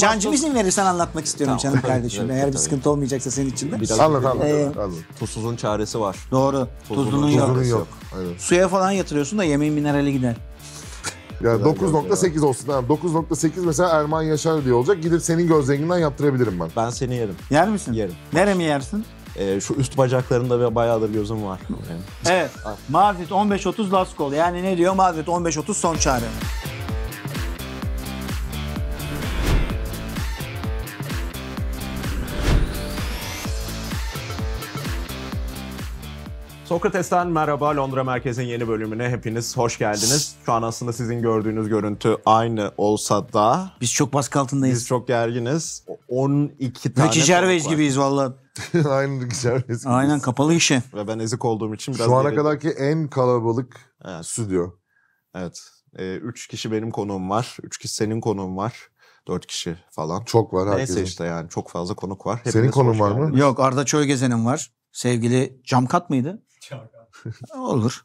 Cancım izin verirsen anlatmak istiyorum tamam. canım kardeşim. Eğer bir sıkıntı olmayacaksa senin için de. Biraz anlat anlat. Ee, anlat. Tuzsuzun çaresi var. Doğru. Tuzunun Tuzlunun yok. yok. Evet. Suya falan yatırıyorsun da yemeğin minerali gider. Yani 9.8 olsun tamam. 9.8 mesela Erman Yaşar diye olacak. Gidip senin göz renginden yaptırabilirim ben. Ben seni yerim. Yer misin? Yerim. Nere mi yersin? Ee, şu üst bacaklarında bayağıdır gözüm var. evet. Madrid 15.30 30 last call. Yani ne diyor? Madrid 15.30 son çare. Sokrates'ten merhaba Londra Merkez'in yeni bölümüne hepiniz hoş geldiniz. Şu an aslında sizin gördüğünüz görüntü aynı olsa da Biz çok baskı altındayız. biz çok gerginiz. 12 tane... Ricky Gervais konuk gibiyiz valla. Aynı güzel Aynen kapalı işe. Ve ben ezik olduğum için biraz... Şu ana geri- kadarki en kalabalık Evet. stüdyo. evet. Ee, üç kişi benim konuğum var. Üç kişi senin konuğun var. Dört kişi falan. Çok var herkesin. Neyse işte yani çok fazla konuk var. Senin Hepiniz konun hoş var mı? Yok Arda Çölgezen'in var. Sevgili Camkat mıydı? Olur.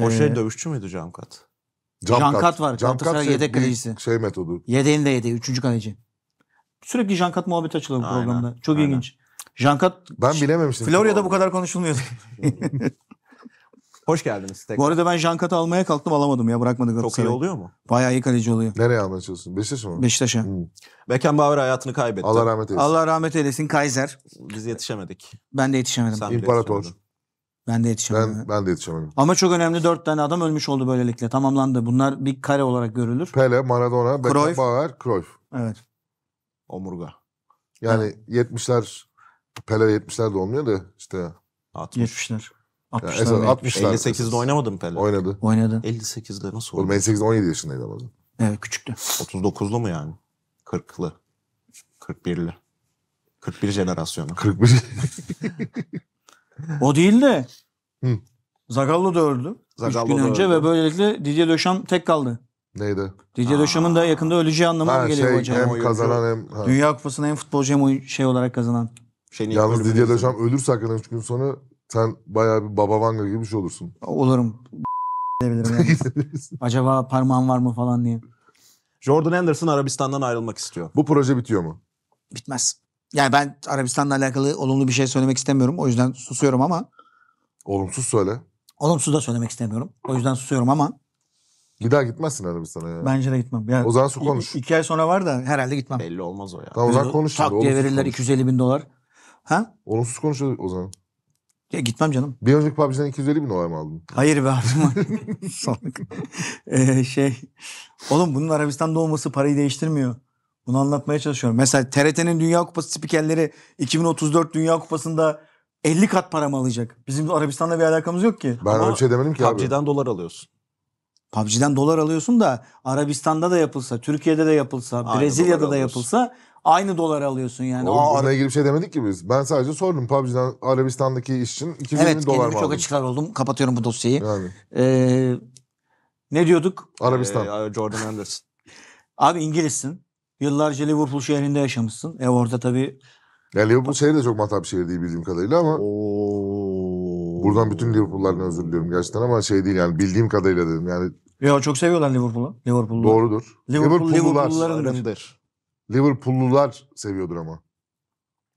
O şey ee, dövüşçü müydü Cankat? Cankat var. Galatasaray şey yedek kalecisi. Şey metodu. Yedeğin de yedeği. Üçüncü kaleci. Sürekli Cankat muhabbet açılıyor bu programda. Çok Aynen. ilginç. Jankat Ben bilememiştim. Florya'da bu kadar konuşulmuyor. Hoş geldiniz. Tekrar. Bu arada ben Jankat'ı almaya kalktım alamadım ya bırakmadı Galatasaray. Çok iyi oluyor mu? Bayağı iyi kaleci oluyor. Nereye almaya çalışıyorsun? Beşiktaş'a mı? Beşiktaş'a. Hmm. Beckenbauer hayatını kaybetti. Allah rahmet eylesin. Allah rahmet eylesin Kaiser. Biz yetişemedik. Ben de yetişemedim. Sen İmparator. Ben de yetişemedim. Ben, ben de yetişemedim. Ama çok önemli dört tane adam ölmüş oldu böylelikle. Tamamlandı. Bunlar bir kare olarak görülür. Pele, Maradona, Beckenbauer, Cruyff. Evet. Omurga. Yani evet. 70'ler Pele 70'ler de olmuyor da işte 60. 70'ler. 60'lar. Yani 60'lar. 58'de oynamadı mı Pele? Oynadı. Oynadı. 58'de nasıl oldu? Oğlum 58'de 17 yaşındaydı ama. Evet küçüktü. 39'lu mu yani? 40'lı. 41'li. 41 jenerasyonu. 41. O değil de Hı. Zagallo da öldü. Zagallo gün önce öldü. ve böylelikle Didier Döşam tek kaldı. Neydi? Didier Döşam'ın da yakında öleceği anlamına Ha, geliyor bu şey, hocam. hem kazanan hem... Ha. Dünya Kupası'nı en futbolcu hem şey olarak kazanan. Şeyin Yalnız Didier izledim. Deschamps ölürse hakikaten 3 gün sonra sen bayağı bir baba vanga gibi bir şey olursun. Olurum. Acaba parmağım var mı falan diye. Jordan Anderson Arabistan'dan ayrılmak istiyor. Bu proje bitiyor mu? Bitmez. Yani ben Arabistan'la alakalı olumlu bir şey söylemek istemiyorum. O yüzden susuyorum ama. Olumsuz söyle. Olumsuz da söylemek istemiyorum. O yüzden susuyorum ama. Gider gitmezsin Arabistan'a ya. Bence de gitmem. Yani o zaman su konuş. İki, ay sonra var da herhalde gitmem. Belli olmaz o ya. Tamam o zaman konuş. Tak diye verirler konuş. 250 bin dolar. Ha? Olumsuz konuş o zaman. Ya gitmem canım. Bir önceki PUBG'den 250 bin dolar mı aldın? Hayır be abim. ee, şey. Oğlum bunun Arabistan'da olması parayı değiştirmiyor. Bunu anlatmaya çalışıyorum. Mesela TRT'nin Dünya Kupası spikerleri 2034 Dünya Kupası'nda 50 kat para mı alacak? Bizim Arabistan'la bir alakamız yok ki. Ben öyle şey demedim ki abi. PUBG'den dolar alıyorsun. PUBG'den dolar alıyorsun da Arabistan'da da yapılsa, Türkiye'de de yapılsa, Aynı Brezilya'da da yapılsa aynı dolar alıyorsun yani. Aa o araya girip şey demedik ki biz. Ben sadece sordum PUBG'den Arabistan'daki iş için 2000 evet, dolar mı Evet çok açıklar oldum. Kapatıyorum bu dosyayı. Yani. Ee, ne diyorduk? Arabistan. Ee, Jordan Anderson. Abi İngilizsin. Yıllarca Liverpool şehrinde yaşamışsın. Ev orada tabii... Ya Liverpool şehri de çok matah bir şehir değil bildiğim kadarıyla ama... Oo. Buradan bütün Liverpool'lardan özür diliyorum gerçekten ama şey değil yani bildiğim kadarıyla dedim yani... Ya çok seviyorlar Liverpool'u. Liverpool'u. Doğrudur. Liverpool, Liverpool'lularındır. Liverpool'lular seviyordur ama.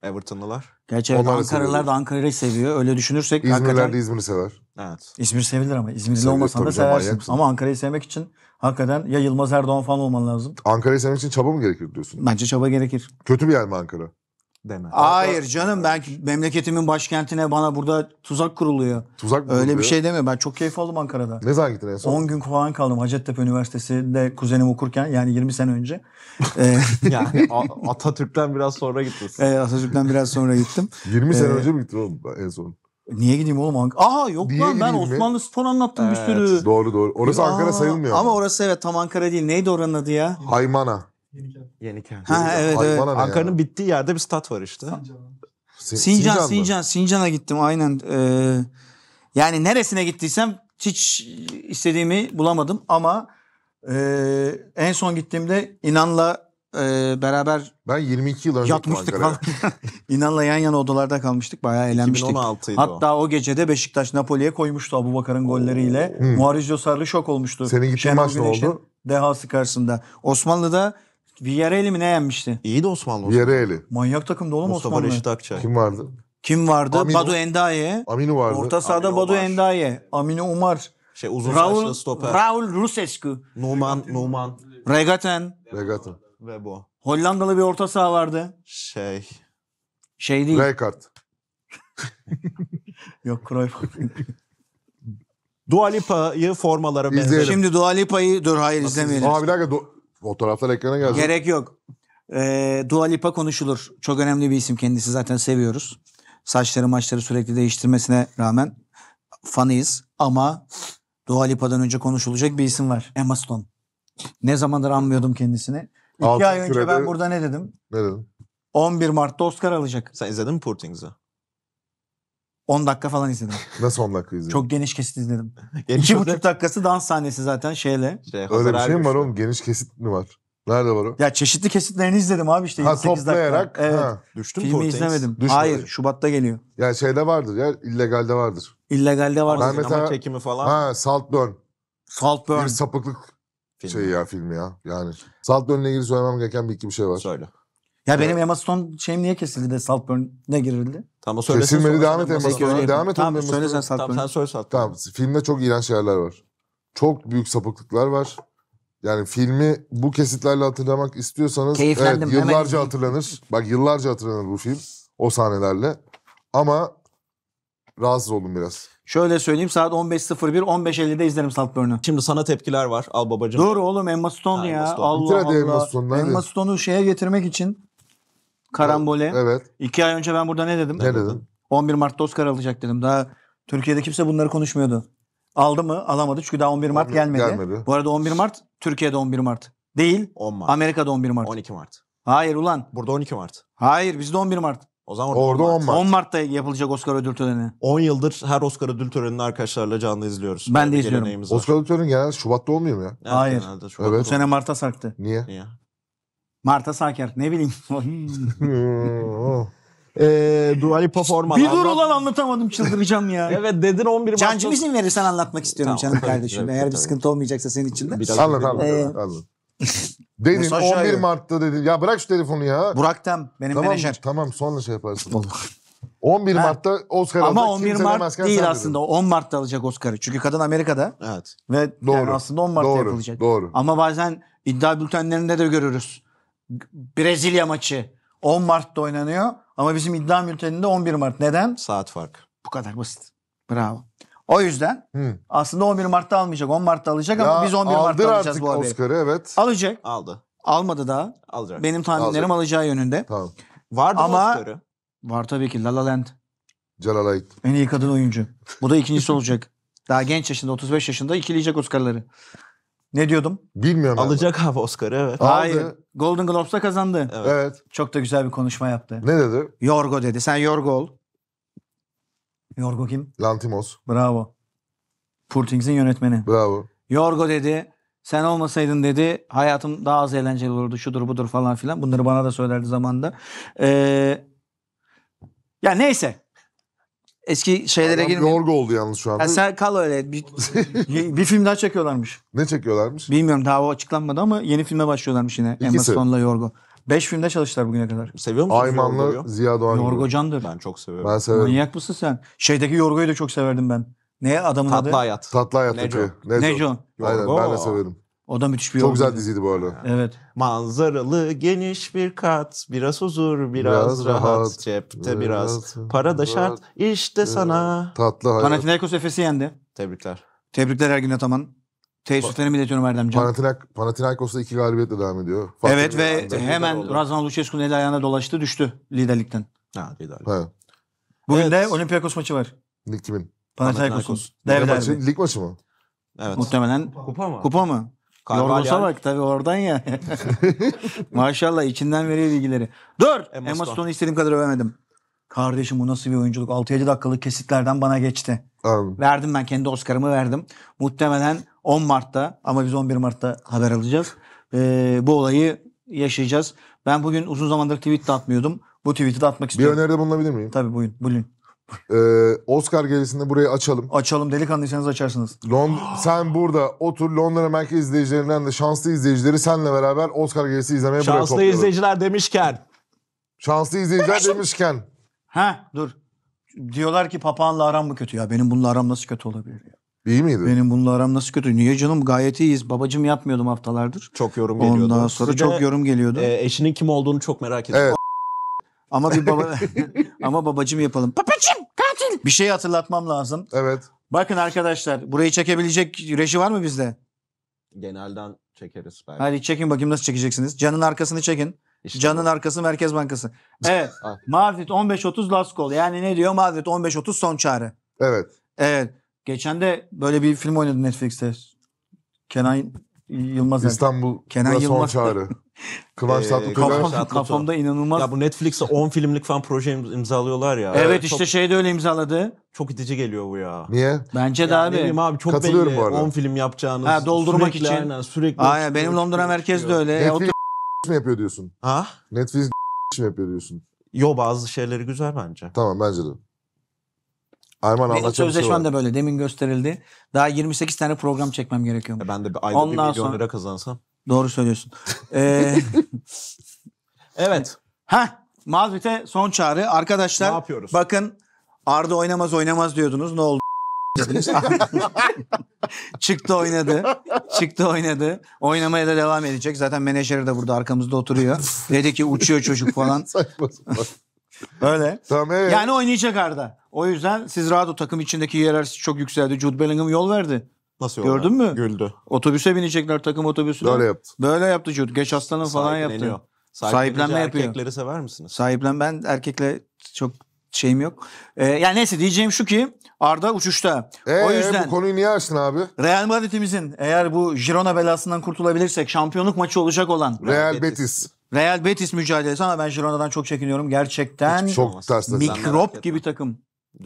Everton'lular. Gerçi Ankaralılar da Ankara'yı seviyor. Öyle düşünürsek... İzmirliler hakikaten... de İzmir'i sever. Evet. İzmir sevilir ama. İzmirli olmasan da seversin. Ama Ankara'yı sevmek için Hakikaten ya Yılmaz Erdoğan falan olman lazım. Ankara'yı senin için çaba mı gerekir diyorsun? Bence çaba gerekir. Kötü bir yer mi Ankara? Deme. Hayır canım ben memleketimin başkentine bana burada tuzak kuruluyor. Tuzak mı Öyle bir şey deme. Ben çok keyif aldım Ankara'da. Ne zaman gittin en son? 10 gün falan kaldım Hacettepe Üniversitesi'nde kuzenim okurken yani 20 sene önce. Ee, yani Atatürk'ten biraz sonra gitmesin. e, Atatürk'ten biraz sonra gittim. 20 sene ee, önce mi gittin oğlum en son? Niye gideyim oğlum Ankara? Aha yok Niye lan ben gideyim mi? Osmanlı Spor anlattım bir sürü. Doğru doğru. Orası Aa, Ankara sayılmıyor. Ama orası evet tam Ankara değil. Neydi oranın adı ya? Haymana. Yenikent. Ha evet Haymana ne Ankara'nın bittiği yerde bir stat var işte. Sin- Sincan Sincan, mı? Sincan Sincan'a gittim aynen. Ee, yani neresine gittiysem hiç istediğimi bulamadım ama e, en son gittiğimde inanla. Ee, beraber Ben 22 yıl önce yatmıştık gittim İnan'la yan yana odalarda kalmıştık. Bayağı eğlenmiştik. 2016'ydı o. Hatta o. gecede Beşiktaş Napoli'ye koymuştu Abubakar'ın golleriyle. Hmm. hmm. Muarizio Sarri şok olmuştu. Senin gittiğin Şenol maç ne Güneş'in oldu? Dehası karşısında. Osmanlı'da Villarreal'i mi ne yenmişti? İyiydi Osmanlı. Osmanlı. Vireeli. Manyak takımdı oğlum Mustafa Osmanlı. Reşit Akçay. Kim vardı? Kim vardı? Aminu- Badu Endaye. Aminu vardı. Orta sahada Aminu Badu Endaye. Amine Umar. Şey uzun saçlı stoper. Raul Rusescu. Numan, Numan. Regaten. Regata. Ve bu. Hollandalı bir orta saha vardı. Şey. Şey değil. Rijkaard. Yok Cruyff. Dua Lipa'yı formalara benziyor. Şimdi Dua Lipa'yı dur hayır izlemeyelim. Aa bir dakika do- fotoğraflar ekrana gelsin. Gerek yok. Ee, Dua Lipa konuşulur. Çok önemli bir isim kendisi zaten seviyoruz. Saçları maçları sürekli değiştirmesine rağmen fanıyız. Ama Dua Lipa'dan önce konuşulacak bir isim var. Emma Stone. Ne zamandır anmıyordum kendisini. İki Altın ay önce kürede- ben burada ne dedim? Ne dedim? 11 Mart'ta Oscar alacak. Sen izledin mi Poor Things'i? 10 dakika falan izledim. Nasıl 10 dakika izledin? Çok geniş kesit izledim. İki buçuk dakikası dans sahnesi zaten şeyle. Şey, Öyle bir şey mi var oğlum? Geniş kesit mi var? Nerede var o? Ya çeşitli kesitlerini izledim abi işte. Ha 28 dakika. toplayarak. Evet. Ha. Filmi Poor izlemedim. Düşmedi. Hayır Şubat'ta geliyor. Yani şeyde vardır ya illegalde vardır. İllegal'de vardır. Ben mesela- çekimi falan. Ha Saltburn. Saltburn. Bir sapıklık filmi. Şey ya filmi ya. Yani Saltburn'la ilgili söylemem gereken bir iki bir şey var. Söyle. Ya benim ee, Emma Stone şeyim niye kesildi de Saltburn'e girildi? Tamam o Kesilmedi devam et Emma Stone'a. Devam et. Tamam söyle sen Tamam sen söyle Saltburn. Tamam filmde çok iğrenç yerler var. Çok büyük sapıklıklar var. Yani filmi bu kesitlerle hatırlamak istiyorsanız evet, yıllarca hatırlanır. Bak yıllarca hatırlanır bu film o sahnelerle. Ama rahatsız oldum biraz. Şöyle söyleyeyim saat 15.01 15.50'de izlerim Saltburn'u. Şimdi sana tepkiler var al babacığım. Doğru oğlum Emma Stone ya. Emma Stone. Allah Bitir Emma Allah. Stone'u, Emma Stone'u şeye getirmek için karambole. Evet. İki ay önce ben burada ne dedim? Ne dedin? 11 Mart'ta Oscar alacak dedim. Daha Türkiye'de kimse bunları konuşmuyordu. Aldı mı? Alamadı çünkü daha 11 Mart 11 gelmedi. gelmedi. Bu arada 11 Mart Türkiye'de 11 Mart. Değil. 10 Mart. Amerika'da 11 Mart. 12 Mart. Hayır ulan. Burada 12 Mart. Hayır bizde 11 Mart. O zaman orada 10 Mart. 10 Mart'ta yapılacak Oscar ödül töreni. 10 yıldır her Oscar ödül törenini arkadaşlarla canlı izliyoruz. Ben Böyle de izliyorum. Oscar ödül töreni genelde Şubat'ta olmuyor mu ya? Yani Hayır. Genelde Şubat'ta. Evet. Bu sene Mart'a sarktı. Niye? Niye? Mart'a sarkar. Ne bileyim. e, Dua Lipa formalı. Bir dur ulan anlatamadım çıldıracağım ya. evet dedin 11 Mart'ta. Cancım izin verirsen anlatmak istiyorum tamam, canım kardeşim. Eğer bir sıkıntı olmayacaksa senin için de. Anlat anlat. anlat. Dedin Musa 11 Mart'ta dedin. Ya bırak şu telefonu ya. Burak Tem benim tamam, menajer. Tamam sonra şey yaparsın. 11 ha. Mart'ta Oscar Ama 11 Mart değil dedim. aslında. 10 Mart'ta alacak Oscar'ı. Çünkü kadın Amerika'da. Evet. Ve doğru. Yani aslında 10 Mart'ta doğru. yapılacak. Doğru. Ama bazen iddia bültenlerinde de görürüz. Brezilya maçı 10 Mart'ta oynanıyor ama bizim iddia bülteninde 11 Mart. Neden? Saat farkı. Bu kadar basit. Bravo. O yüzden Hı. aslında 11 Mart'ta almayacak. 10 Mart'ta alacak ama Ya, biz 11 Mart'ta aldı alacağız bu haberi. Oscar'ı evet. Alacak. Aldı. Almadı daha. Alacak. Benim tahminlerim Alacak. alacağı yönünde. Tamam. Vardı Ama- Oscar'ı. Var tabii ki La La Land. Celal En iyi kadın oyuncu. Bu da ikincisi olacak. Daha genç yaşında 35 yaşında ikileyecek Oscar'ları. Ne diyordum? Bilmiyorum. Alacak abi Oscar'ı evet. Aldı. Hayır. Golden Globes'ta kazandı. Evet. Evet. Çok da güzel bir konuşma yaptı. Ne dedi? Yorgo dedi. Sen Yorgo ol. Yorgo kim? Lantimos. Bravo. Purtings'in yönetmeni. Bravo. Yorgo dedi. Sen olmasaydın dedi hayatım daha az eğlenceli olurdu şudur budur falan filan. Bunları bana da söylerdi zamanda. Ee, ya neyse. Eski şeylere Adam Yorgo oldu yalnız şu anda. Ya kal öyle. Bir, bir film daha çekiyorlarmış. Ne çekiyorlarmış? Bilmiyorum daha o açıklanmadı ama yeni filme başlıyorlarmış yine. İkisi. Emma Stone'la Yorgo. Beş filmde çalıştılar bugüne kadar. Seviyor musun Ayman'la Ziya Doğan Yorgo Candır. Ben çok seviyorum. Ben severim. Manyak mısın sen? Şeydeki Yorgo'yu da çok severdim ben. Ne adamın Tatlı adı? Hayat. Tatlı Hayat. Neco. Neco. Neco. Aynen ben de severim. O da müthiş bir Çok güzel diziydi bu arada. Evet. Manzaralı geniş bir kat, biraz huzur, biraz, biraz rahat, rahat, cepte biraz, biraz para da şart. İşte evet. sana. Tatlı hayat. Panathinaikos Efes'i yendi. Tebrikler. Tebrikler Ergin Ataman. Teessüflerimi iletiyorum Erdemciğim. Panathinaik, Panathinaikos'ta iki galibiyetle devam ediyor. Fark evet ve hemen Razvan Lucescu'nun eli ayağına dolaştı düştü liderlikten. Ha liderlik. Bugün evet. de Olympiakos maçı var. Lig kimin? Panathinaikos'un. Dev derbi. Lig maçı mı? Evet. Muhtemelen. Kupa mı? Kupa mı? Yorgunsa bak tabii oradan ya. Maşallah içinden veriyor bilgileri. Dur! Emma Stone'u istediğim kadar övemedim. Kardeşim bu nasıl bir oyunculuk? 6-7 dakikalık kesitlerden bana geçti. Abi. Verdim ben kendi Oscar'ımı verdim. Muhtemelen 10 Mart'ta ama biz 11 Mart'ta haber alacağız. Ee, bu olayı yaşayacağız. Ben bugün uzun zamandır tweet de atmıyordum. Bu tweet'i de atmak Bir öneride bulunabilir miyim? Tabii buyurun. Buyurun. Ee, Oscar gecesinde burayı açalım. Açalım delikanlıysanız açarsınız. Lond sen burada otur Londra merkez izleyicilerinden de şanslı izleyicileri senle beraber Oscar gecesi izlemeye buraya Şanslı izleyiciler demişken Şanslı izleyiciler demişken Ha dur. Diyorlar ki papağanla aram mı kötü ya? Benim bununla aram nasıl kötü olabilir ya? İyi miydi? Benim bununla aram nasıl kötü? Niye canım gayet iyiyiz. Babacım yapmıyordum haftalardır. Çok yorum geliyordu. Ondan sonra Size, çok yorum geliyordu. E, eşinin kim olduğunu çok merak ediyorum. Evet. Ama bir baba ama babacım yapalım. Babacım katil. Bir şey hatırlatmam lazım. Evet. Bakın arkadaşlar burayı çekebilecek reji var mı bizde? Genelden çekeriz belki. Hadi çekin bakayım nasıl çekeceksiniz. Canın arkasını çekin. İşte Canın bu. arkası Merkez Bankası. Evet. Ah. Madrid 30 last call. Yani ne diyor? Madrid 30 son çare. Evet. Evet. Geçen de böyle bir film oynadı Netflix'te. Kenan Yılmaz. İstanbul Kenan Yılmaz. Son çağrı. Kıvanç ee, Tatlıtuğ. Kafam, kafamda inanılmaz. Ya bu Netflix'e 10 filmlik falan proje imzalıyorlar ya. Evet, evet işte çok, şey de öyle imzaladı. Çok itici geliyor bu ya. Niye? Bence de ya abi. Ne abi çok Katılıyorum belli. bu arada. 10 film yapacağınız. Ha, doldurmak sürekli, için. Aynen, sürekli. Aynen benim Londra merkezde şey öyle. Netflix mi yapıyor diyorsun? Ha? Netflix mi yapıyor diyorsun? Yo bazı şeyleri güzel bence. Tamam bence de. Erman Benim anlatacak bir şey de böyle demin gösterildi. Daha 28 tane program çekmem gerekiyor. E Ben de bir ayda bir Ondan milyon sonra- lira kazansam. Doğru söylüyorsun. Ee, Evet. ha Mazbit'e son çağrı. Arkadaşlar Ne yapıyoruz? bakın Arda oynamaz oynamaz diyordunuz. Ne oldu? Çıktı oynadı. Çıktı oynadı. Oynamaya da devam edecek. Zaten menajeri de burada arkamızda oturuyor. Dedi ki uçuyor çocuk falan. Saçma Öyle. tamam evet. Yani oynayacak Arda. O yüzden siz rahat o takım içindeki hiyerarşi çok yükseldi. Jude Bellingham yol verdi. Nasıl yol Gördün mü? Güldü. Otobüse binecekler takım otobüsüne. Böyle yaptı. Böyle yaptı Jude. Geç aslanın falan yaptı. Sahiplenme yapıyor. Erkekleri sever misiniz? Sahiplen ben erkekle çok şeyim yok. Ee, yani neyse diyeceğim şu ki Arda uçuşta. Ee, o yüzden bu konuyu niye açtın abi? Real Madrid'imizin eğer bu Girona belasından kurtulabilirsek şampiyonluk maçı olacak olan Real Betis. Betis. Real Betis mücadelesi ama ben Girona'dan çok çekiniyorum gerçekten. Hiç çok ters Mikrop gibi takım.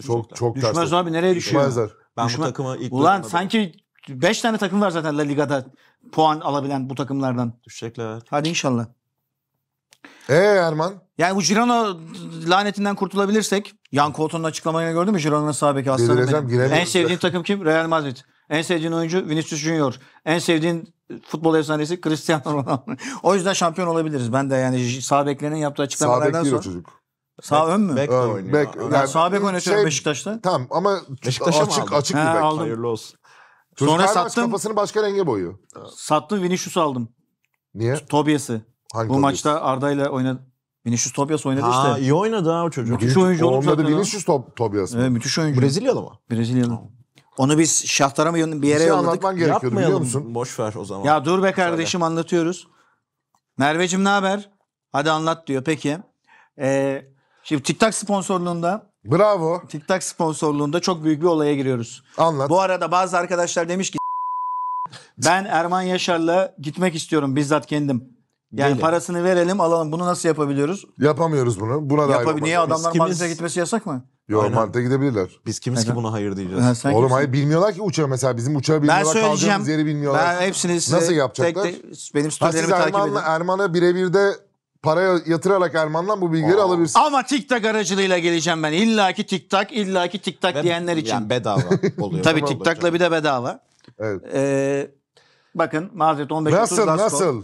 Çok çok ters. Düşmez abi nereye düşüyor? Düşmezler. Ben Düşme... bu takımı ilk Ulan dörtmedim. sanki 5 tane takım var zaten La Liga'da puan alabilen bu takımlardan. Düşecekler. Hadi inşallah. Ee Erman? Yani bu Girona lanetinden kurtulabilirsek, Yan Kolton'un açıklamayı gördün mü? Girona'nın sağ beki aslanı benim. En sevdiğin takım kim? Real Madrid. En sevdiğin oyuncu Vinicius Junior. En sevdiğin futbol efsanesi Cristiano Ronaldo. o yüzden şampiyon olabiliriz. Ben de yani sağ beklerinin yaptığı açıklamalardan sonra. Sağ bek sonra... çocuk. Sağ ön mü? Bek de oynuyor. Bek, yani, yani sağ bek oynatıyor şey, Beşiktaş'ta. Tamam ama Beşiktaş'a açık, açık He, bir bek. Hayırlı olsun. Çocuk Sonra sattım. Kafasını başka renge boyuyor. Sattım Vinicius aldım. Niye? Tobias'ı. Hangi Bu Tobias? maçta ile oynadı. Vinicius Tobias oynadı ha, işte. İyi oynadı ha o çocuk. Müthiş oyuncu oğlum zaten. Vinicius Tob Tobias mı? Evet müthiş oyuncu. Brezilyalı mı? Brezilyalı. Onu biz Şahtar'a mı bir yere şey yolladık. anlatman gerekiyordu Yapmayalım, biliyor musun? Boş ver o zaman. Ya dur be kardeşim Söyle. anlatıyoruz. Merveciğim ne haber? Hadi anlat diyor. Peki. Ee, Şimdi TikTok sponsorluğunda Bravo. TikTok sponsorluğunda çok büyük bir olaya giriyoruz. Anlat. Bu arada bazı arkadaşlar demiş ki ben Erman Yaşar'la gitmek istiyorum bizzat kendim. Yani Neyle? parasını verelim alalım. Bunu nasıl yapabiliyoruz? Yapamıyoruz bunu. Buna da Yapab- niye adamlar Biz kimiz? Madrid'e gitmesi yasak mı? Yok Aynen. gidebilirler. Biz kimiz ki Neden? buna hayır diyeceğiz. Ha, Oğlum kimsin? hayır bilmiyorlar ki uçağı mesela bizim uçağı Ben söyleyeceğim. kalacağımız yeri bilmiyorlar. Ben hepsini size Nasıl yapacaklar? tek tek benim ha, siz takip edin. Erman'a birebir de paraya yatırarak Erman'dan bu bilgileri alabilirsin. Ama TikTok aracılığıyla geleceğim ben. İlla ki TikTok, illa ki TikTok Ve- diyenler için. Yani bedava oluyor. Tabii TikTok'la bir de bedava. Evet. Ee, bakın mazeret 15 Nasıl nasıl?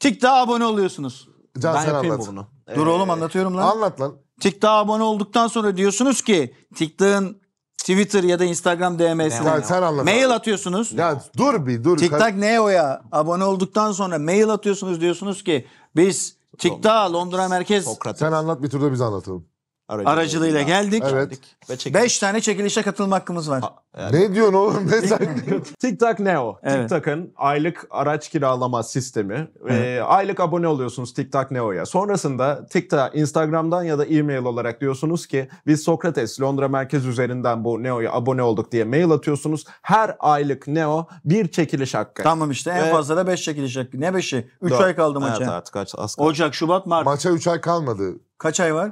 TikTok'a abone oluyorsunuz. Can Ben sen yapayım anlat. bunu. Dur ee, oğlum anlatıyorum lan. Anlat lan. TikTok'a abone olduktan sonra diyorsunuz ki TikTok'ın Twitter ya da Instagram DM'sine sen anlat. mail atıyorsunuz. Ya dur bir dur. TikTok ne o ya? Abone olduktan sonra mail atıyorsunuz diyorsunuz ki biz TİKTA Londra Merkez Sokrat. Sen anlat bir turda biz anlatalım aracılığıyla, aracılığıyla geldik. Evet. Ve Beş tane çekilişe katılma hakkımız var. yani. Ne diyorsun oğlum? Ne sen TikTok Neo. Evet. TikTok'ın aylık araç kiralama sistemi. Evet. Ee, aylık abone oluyorsunuz TikTok Neo'ya. Sonrasında TikTok, Instagram'dan ya da e-mail olarak diyorsunuz ki biz Sokrates Londra merkez üzerinden bu Neo'ya abone olduk diye mail atıyorsunuz. Her aylık Neo bir çekiliş hakkı. Tamam işte en fazla da beş çekiliş hakkı. Ne beşi? Üç ay kaldı maça. Evet artık az kaldı. Ocak, Şubat, Mart. Maça 3 ay kalmadı. Kaç ay var?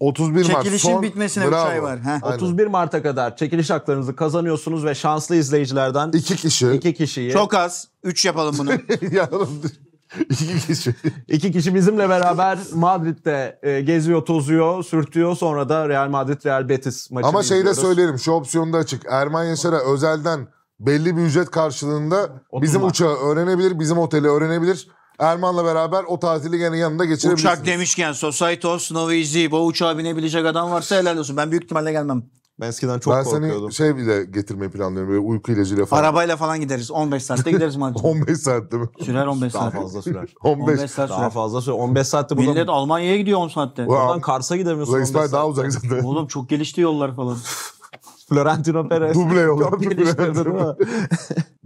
31 Mart. Çekilişin son, bitmesine bravo. 3 ay var. Heh. 31 Mart'a kadar çekiliş haklarınızı kazanıyorsunuz ve şanslı izleyicilerden 2 kişi. 2 kişiyi. Çok az. 3 yapalım bunu. İki kişi. İki kişi bizimle beraber Madrid'de e, geziyor, tozuyor, sürtüyor. Sonra da Real Madrid Real Betis maçı. Ama şeyi de izliyoruz. söyleyelim. Şu opsiyon da açık. Erman Yaşar'a özelden belli bir ücret karşılığında bizim uçağı öğrenebilir, bizim oteli öğrenebilir. Erman'la beraber o tatili gene yanında geçirebilirsiniz. Uçak demişken Society Societos, Novizi, bu uçağa binebilecek adam varsa helal olsun. Ben büyük ihtimalle gelmem. Ben eskiden çok ben korkuyordum. Ben seni şey bile getirmeyi planlıyorum. Böyle uyku ilacıyla falan. Arabayla falan gideriz. 15 saatte gideriz mancım. 15 saatte mi? Sürer 15 daha saat. Daha fazla sürer. 15, 15 saat daha sürer. fazla sürer. 15 saatte buradan... Millet Almanya'ya gidiyor 10 saatte. Ulan, buradan Kars'a gidemiyorsun Ulan, 15 saatte. daha uzak zaten. Oğlum çok gelişti yollar falan. Florentino Perez. Duble yollar. Çok gelişti değil mi?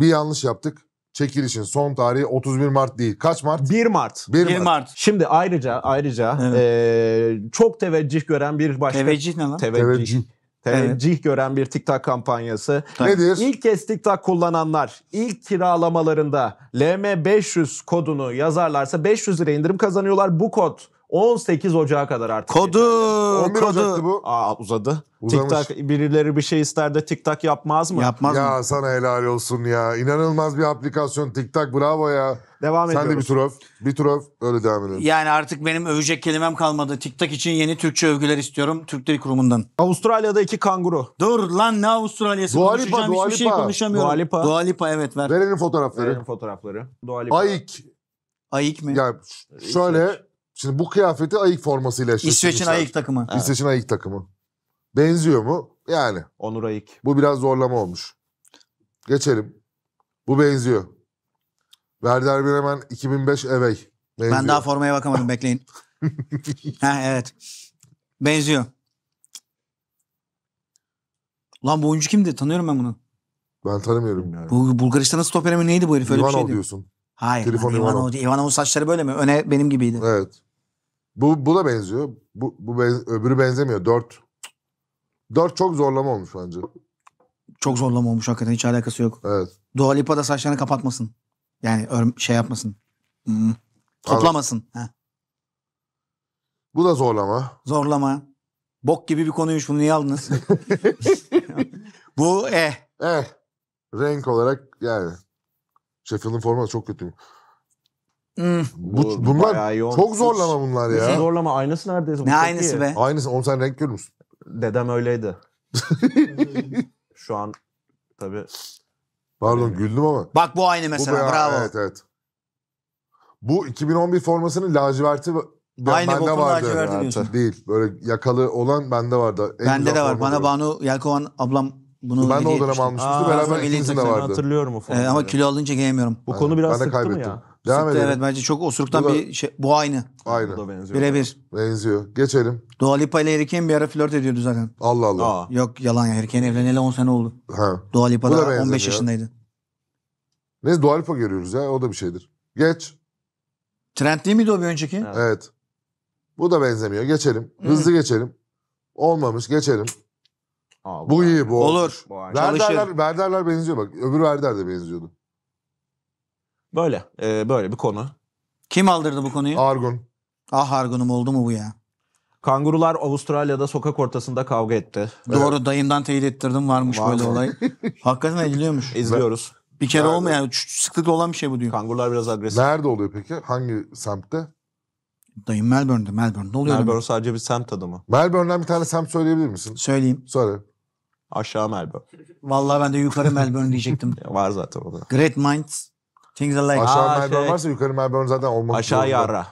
Bir yanlış yaptık çekilişin son tarihi 31 Mart değil. Kaç Mart? 1 Mart. 1, Mart. Mart. Şimdi ayrıca ayrıca evet. e, çok teveccüh gören bir başka... Teveccüh ne lan? Teveccüh. teveccüh. Teveccih evet. gören bir TikTok kampanyası. Nedir? İlk kez TikTok kullananlar ilk kiralamalarında LM500 kodunu yazarlarsa 500 lira indirim kazanıyorlar. Bu kod 18 Ocağı kadar artık. Kodu, 11 kodu. bu. Aa uzadı. Uzamış. Tik tak birileri bir şey ister de tik tak yapmaz mı? Yapmaz mı? Ya sana helal olsun ya. İnanılmaz bir aplikasyon. TikTok bravo ya. Devam Sen de bir ediyoruz. tur öv. Bir tur öv. Öyle devam edelim. Yani artık benim övecek kelimem kalmadı. TikTok için yeni Türkçe övgüler istiyorum Türk Dil Kurumu'ndan. Avustralya'da iki kanguru. Dur lan ne Avustralya'sı Dua Lipa, konuşacağım Dua hiçbir şey konuşamıyorum. Dua Lipa. Dua Lipa, evet ver. Verelim fotoğrafları. Benim fotoğrafları. Doğal Ayik. Ayık mı? Ya ş- şöyle Şimdi bu kıyafeti ayık formasıyla eşleştirmişler. İsveç'in ayık takımı. Evet. İsveç'in ayık takımı. Benziyor mu? Yani. Onur Ayık. Bu biraz zorlama olmuş. Geçelim. Bu benziyor. Werder hemen 2005 Evey. Benziyor. Ben daha formaya bakamadım bekleyin. ha evet. Benziyor. Lan bu oyuncu kimdi? Tanıyorum ben bunu. Ben tanımıyorum yani. Bu Bulgaristan'ın stoperi mi neydi bu herif? Öyle Ivanov bir şeydi. diyorsun. Hayır. Trifon Ivanov. Ivanov. Ivanov'un saçları böyle mi? Öne benim gibiydi. Evet. Bu, bu da benziyor. Bu, bu benz, öbürü benzemiyor. Dört. Dört çok zorlama olmuş bence. Çok zorlama olmuş hakikaten. Hiç alakası yok. Evet. Dua Lipa da saçlarını kapatmasın. Yani şey yapmasın. Hmm. Toplamasın. Heh. Bu da zorlama. Zorlama. Bok gibi bir konuymuş. Bunu niye aldınız? bu eh. Eh. Renk olarak yani. Sheffield'ın forması çok kötü. Hmm. Bu, bunlar çok zorlama bunlar ya. Zorlama Aynısı neredeyse. Bu Ne çok aynısı be? Aynısı. Oğlum sen renk görür müsün? Dedem öyleydi. Şu an tabii Pardon güldüm ama. Bak bu aynı mesela. bayağı- Bravo. Evet evet. Bu 2011 formasının laciverti ben, Aynı bende vardı. Değil. Böyle yakalı olan bende vardı. En Bende de var. Bana bu. Banu Yelkovan ablam bunu ben de hediye o dönem etmişti. almıştım. Beraber ikimizin de vardı. hatırlıyorum o Ee, formayı. ama kilo alınca giyemiyorum. Bu konu biraz Ben de sıktı mı ya? Devam Sıktı, edelim. Evet bence çok osuruktan bir şey. Bu aynı. Aynı. Bu da benziyor. Birebir. Benziyor. Geçelim. Dua Lipa ile Harry bir ara flört ediyordu zaten. Allah Allah. Aa. Yok yalan ya. Harry evleneli 10 sene oldu. Ha. Dua Lipa da, da 15 yaşındaydı. Neyse Dua Lipa görüyoruz ya. O da bir şeydir. Geç. Trend değil miydi o bir önceki? Evet. evet. Bu da benzemiyor. Geçelim. Hızlı hmm. geçelim. Olmamış. Geçelim. Aa, bu, bu iyi bu. Olur. Verderler, Verderler benziyor bak. Öbür Verder de benziyordu. Böyle e, böyle bir konu. Kim aldırdı bu konuyu? Argun. Ah Argun'um oldu mu bu ya? Kangurular Avustralya'da sokak ortasında kavga etti. Doğru dayımdan teyit ettirdim varmış Var böyle mı? olay. Hakikaten ediliyormuş. İzliyoruz. Bir kere olmayan sıklıkla olan bir şey bu diyor. Kangurular biraz agresif. Nerede oluyor peki? Hangi semtte? Dayım Melbourne'de Melbourne'de oluyor. Melbourne sadece bir semt adı mı? Melbourne'den bir tane semt söyleyebilir misin? Söyleyeyim. Söyle. Aşağı Melbourne. Vallahi ben de yukarı Melbourne diyecektim. Var zaten orada. Great Minds Things are like... Aşağı Aa, Melbourne şey- varsa yukarı Melbourne zaten olmak zorunda. Aşağı Yarra.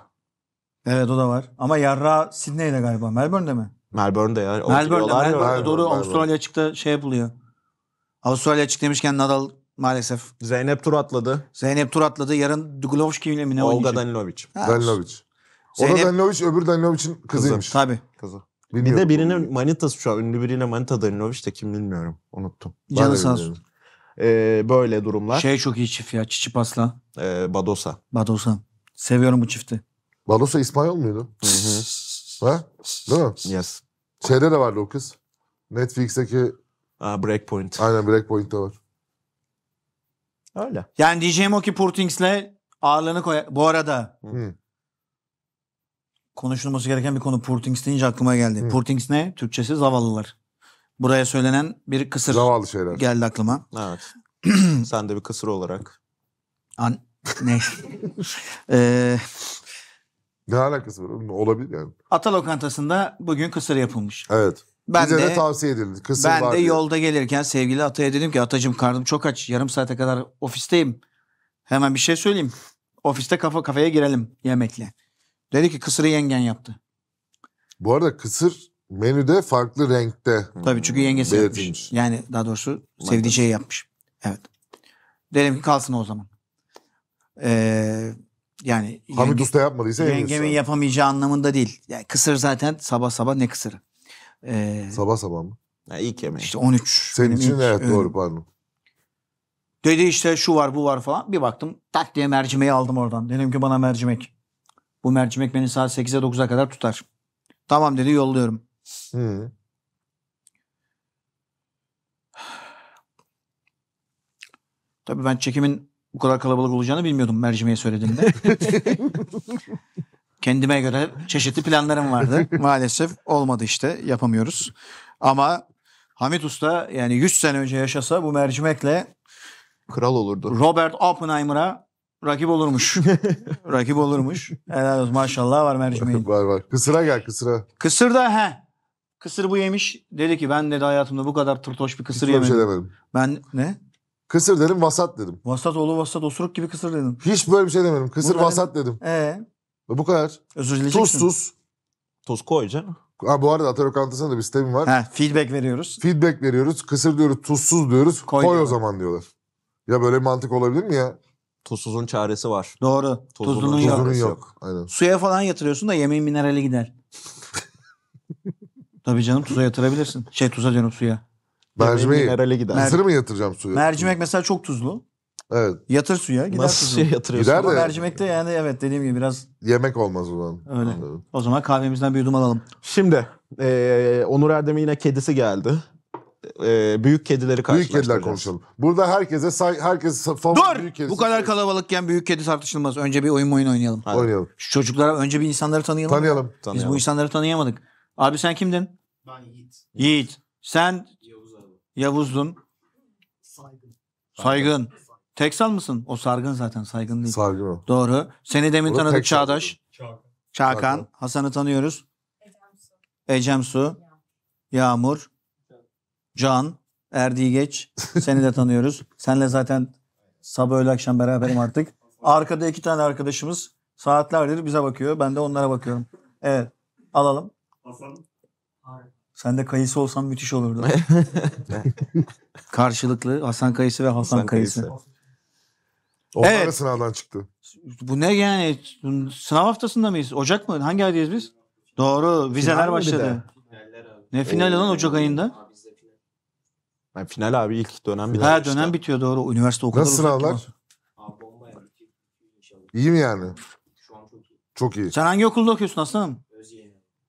Evet o da var. Ama Yarra Sydney'de galiba. Melbourne'de mi? Melbourne'de ya. Melbourne'de, Oturuyorlar ya. Melbourne'de doğru Melbourne. Avustralya açıkta şey buluyor. Avustralya açık demişken Nadal maalesef. Zeynep tur atladı. Zeynep tur atladı. Yarın Duglovski ile mi ne Olga oynayacak? Danilovic. Ha, Danilovic. O da Zeynep- Danilovic öbür Danilovic'in kızıymış. Tabii. Kızı. Bir de birinin manitası şu an. Ünlü biriyle manita Danilovic de kim bilmiyorum. Unuttum. Canı sağ olsun. Ee, böyle durumlar. Şey çok iyi çift ya. Çiçi Pasla. Ee, Badosa. Badosa. Seviyorum bu çifti. Badosa İspanyol muydu? Hı hı. ha? Değil mi? Yes. Şeyde de vardı o kız. Netflix'teki... Aa, Breakpoint. Aynen Breakpoint'te var. Öyle. Yani diyeceğim o ki Portings'le ağırlığını koy... Bu arada... Hı. Konuşulması gereken bir konu Portings deyince aklıma geldi. Hı. Portings ne? Türkçesi zavallılar buraya söylenen bir kısır Zavallı şeyler. geldi aklıma. Evet. Sen de bir kısır olarak. An neyse. ee, ne alakası var? Olabilir yani. Ata lokantasında bugün kısır yapılmış. Evet. Ben Bize de, de tavsiye edildi. Kısır ben de diye. yolda gelirken sevgili Ata'ya dedim ki Atacığım karnım çok aç. Yarım saate kadar ofisteyim. Hemen bir şey söyleyeyim. Ofiste kafa kafaya girelim yemekle. Dedi ki kısırı yengen yaptı. Bu arada kısır menüde farklı renkte. Tabii çünkü yengesi hmm, yapmış. Yani daha doğrusu sevdiği şeyi yapmış. Evet. Derim ki kalsın o zaman. Ee, yani Hamit yenge, Usta yapmadıysa yengemin yapamayacağı anlamında değil. Yani kısır zaten sabah sabah ne kısırı. Ee, Sabah sabah mı? Ya ilk yemeği. İşte 13. Senin için ilk evet öğünüm. E, doğru pardon. Dedi işte şu var bu var falan. Bir baktım tak diye mercimeği aldım oradan. Dedim ki bana mercimek. Bu mercimek beni saat 8'e 9'a kadar tutar. Tamam dedi yolluyorum. Hı. Tabii ben çekimin bu kadar kalabalık olacağını bilmiyordum mercimeğe söylediğimde. Kendime göre çeşitli planlarım vardı. Maalesef olmadı işte yapamıyoruz. Ama Hamit Usta yani 100 sene önce yaşasa bu mercimekle kral olurdu. Robert Oppenheimer'a rakip olurmuş. rakip olurmuş. Helal olsun maşallah var mercimeğin. var var. Kısıra gel kısıra. kısırda he. Kısır bu yemiş. Dedi ki ben dedi hayatımda bu kadar tırtoş bir kısır Hiç şey yemedim. Şey demedim. Ben ne? Kısır dedim vasat dedim. Vasat oğlu vasat osuruk gibi kısır dedim. Hiç böyle bir şey demedim. Kısır Burada vasat dedim. Ee? Ve bu kadar. Özür dileyeceksin. Tuzsuz. Tuz koyacaksın. Ha, bu arada Atölye Kantası'nda da bir sistemi var. Ha, feedback veriyoruz. Feedback veriyoruz. Kısır diyoruz, tuzsuz diyoruz. Koy, koy o zaman diyorlar. Ya böyle mantık olabilir mi ya? Tuzsuzun çaresi var. Doğru. Tuzlunun, Tuzlunun yok. yok. yok. Aynen. Suya falan yatırıyorsun da yemeğin minerali gider. Tabii canım tuza yatırabilirsin. Şey tuza diyorum suya. Mercimeği. Merale gider. Mısırı mı yatıracağım suya? Mercimek mesela çok tuzlu. Evet. Yatır suya gider Nasıl suya yatırıyorsun? Gider Ama de- mercimek de yani evet dediğim gibi biraz Yemek olmaz o zaman. Öyle. Anladım. o zaman kahvemizden bir yudum alalım. Şimdi eee, Onur Erdem'in yine kedisi geldi. Eee, büyük kedileri Büyük kediler konuşalım. Burada herkese say, herkes favori büyük Dur! Bu kadar kalabalıkken büyük kedi tartışılmaz. Önce bir oyun oyun oynayalım. Hadi. Oynayalım. Şu çocuklara önce bir insanları tanıyalım. Tanıyalım. tanıyalım. Biz bu insanları tanıyamadık. Abi sen kimdin? Ben Yiğit. Yiğit. Sen Yavuz abi. Yavuz'dun. Saygın. Saygın. Teksal mısın? O sargın zaten saygın değil. Saygın o. Doğru. Seni demin Orada tanıdık Teksal. Çağdaş. Çağkan. Çağkan. Çağkan. Hasan'ı tanıyoruz. Ecemsu. Yağmur. Can. Erdi geç. Seni de tanıyoruz. Senle zaten sabah öğle akşam beraberim artık. Arkada iki tane arkadaşımız saatlerdir bize bakıyor. Ben de onlara bakıyorum. Evet. Alalım. Hasan. Sen de kayısı olsan müthiş olurdu. Karşılıklı Hasan kayısı ve Hasan, Hasan kayısı. kayısı. Onlar evet. sınavdan çıktı. Bu ne yani? Sınav haftasında mıyız? Ocak mı? Hangi aydayız biz? Doğru. Vizeler Final başladı. Ne final lan Ocak ee, ayında? Yani final abi ilk dönem bitiyor. Ha dönem işte. bitiyor doğru. Üniversite okulu. Nasıl sınavlar? İyi mi yani? Çok iyi. Sen hangi okulda okuyorsun aslanım?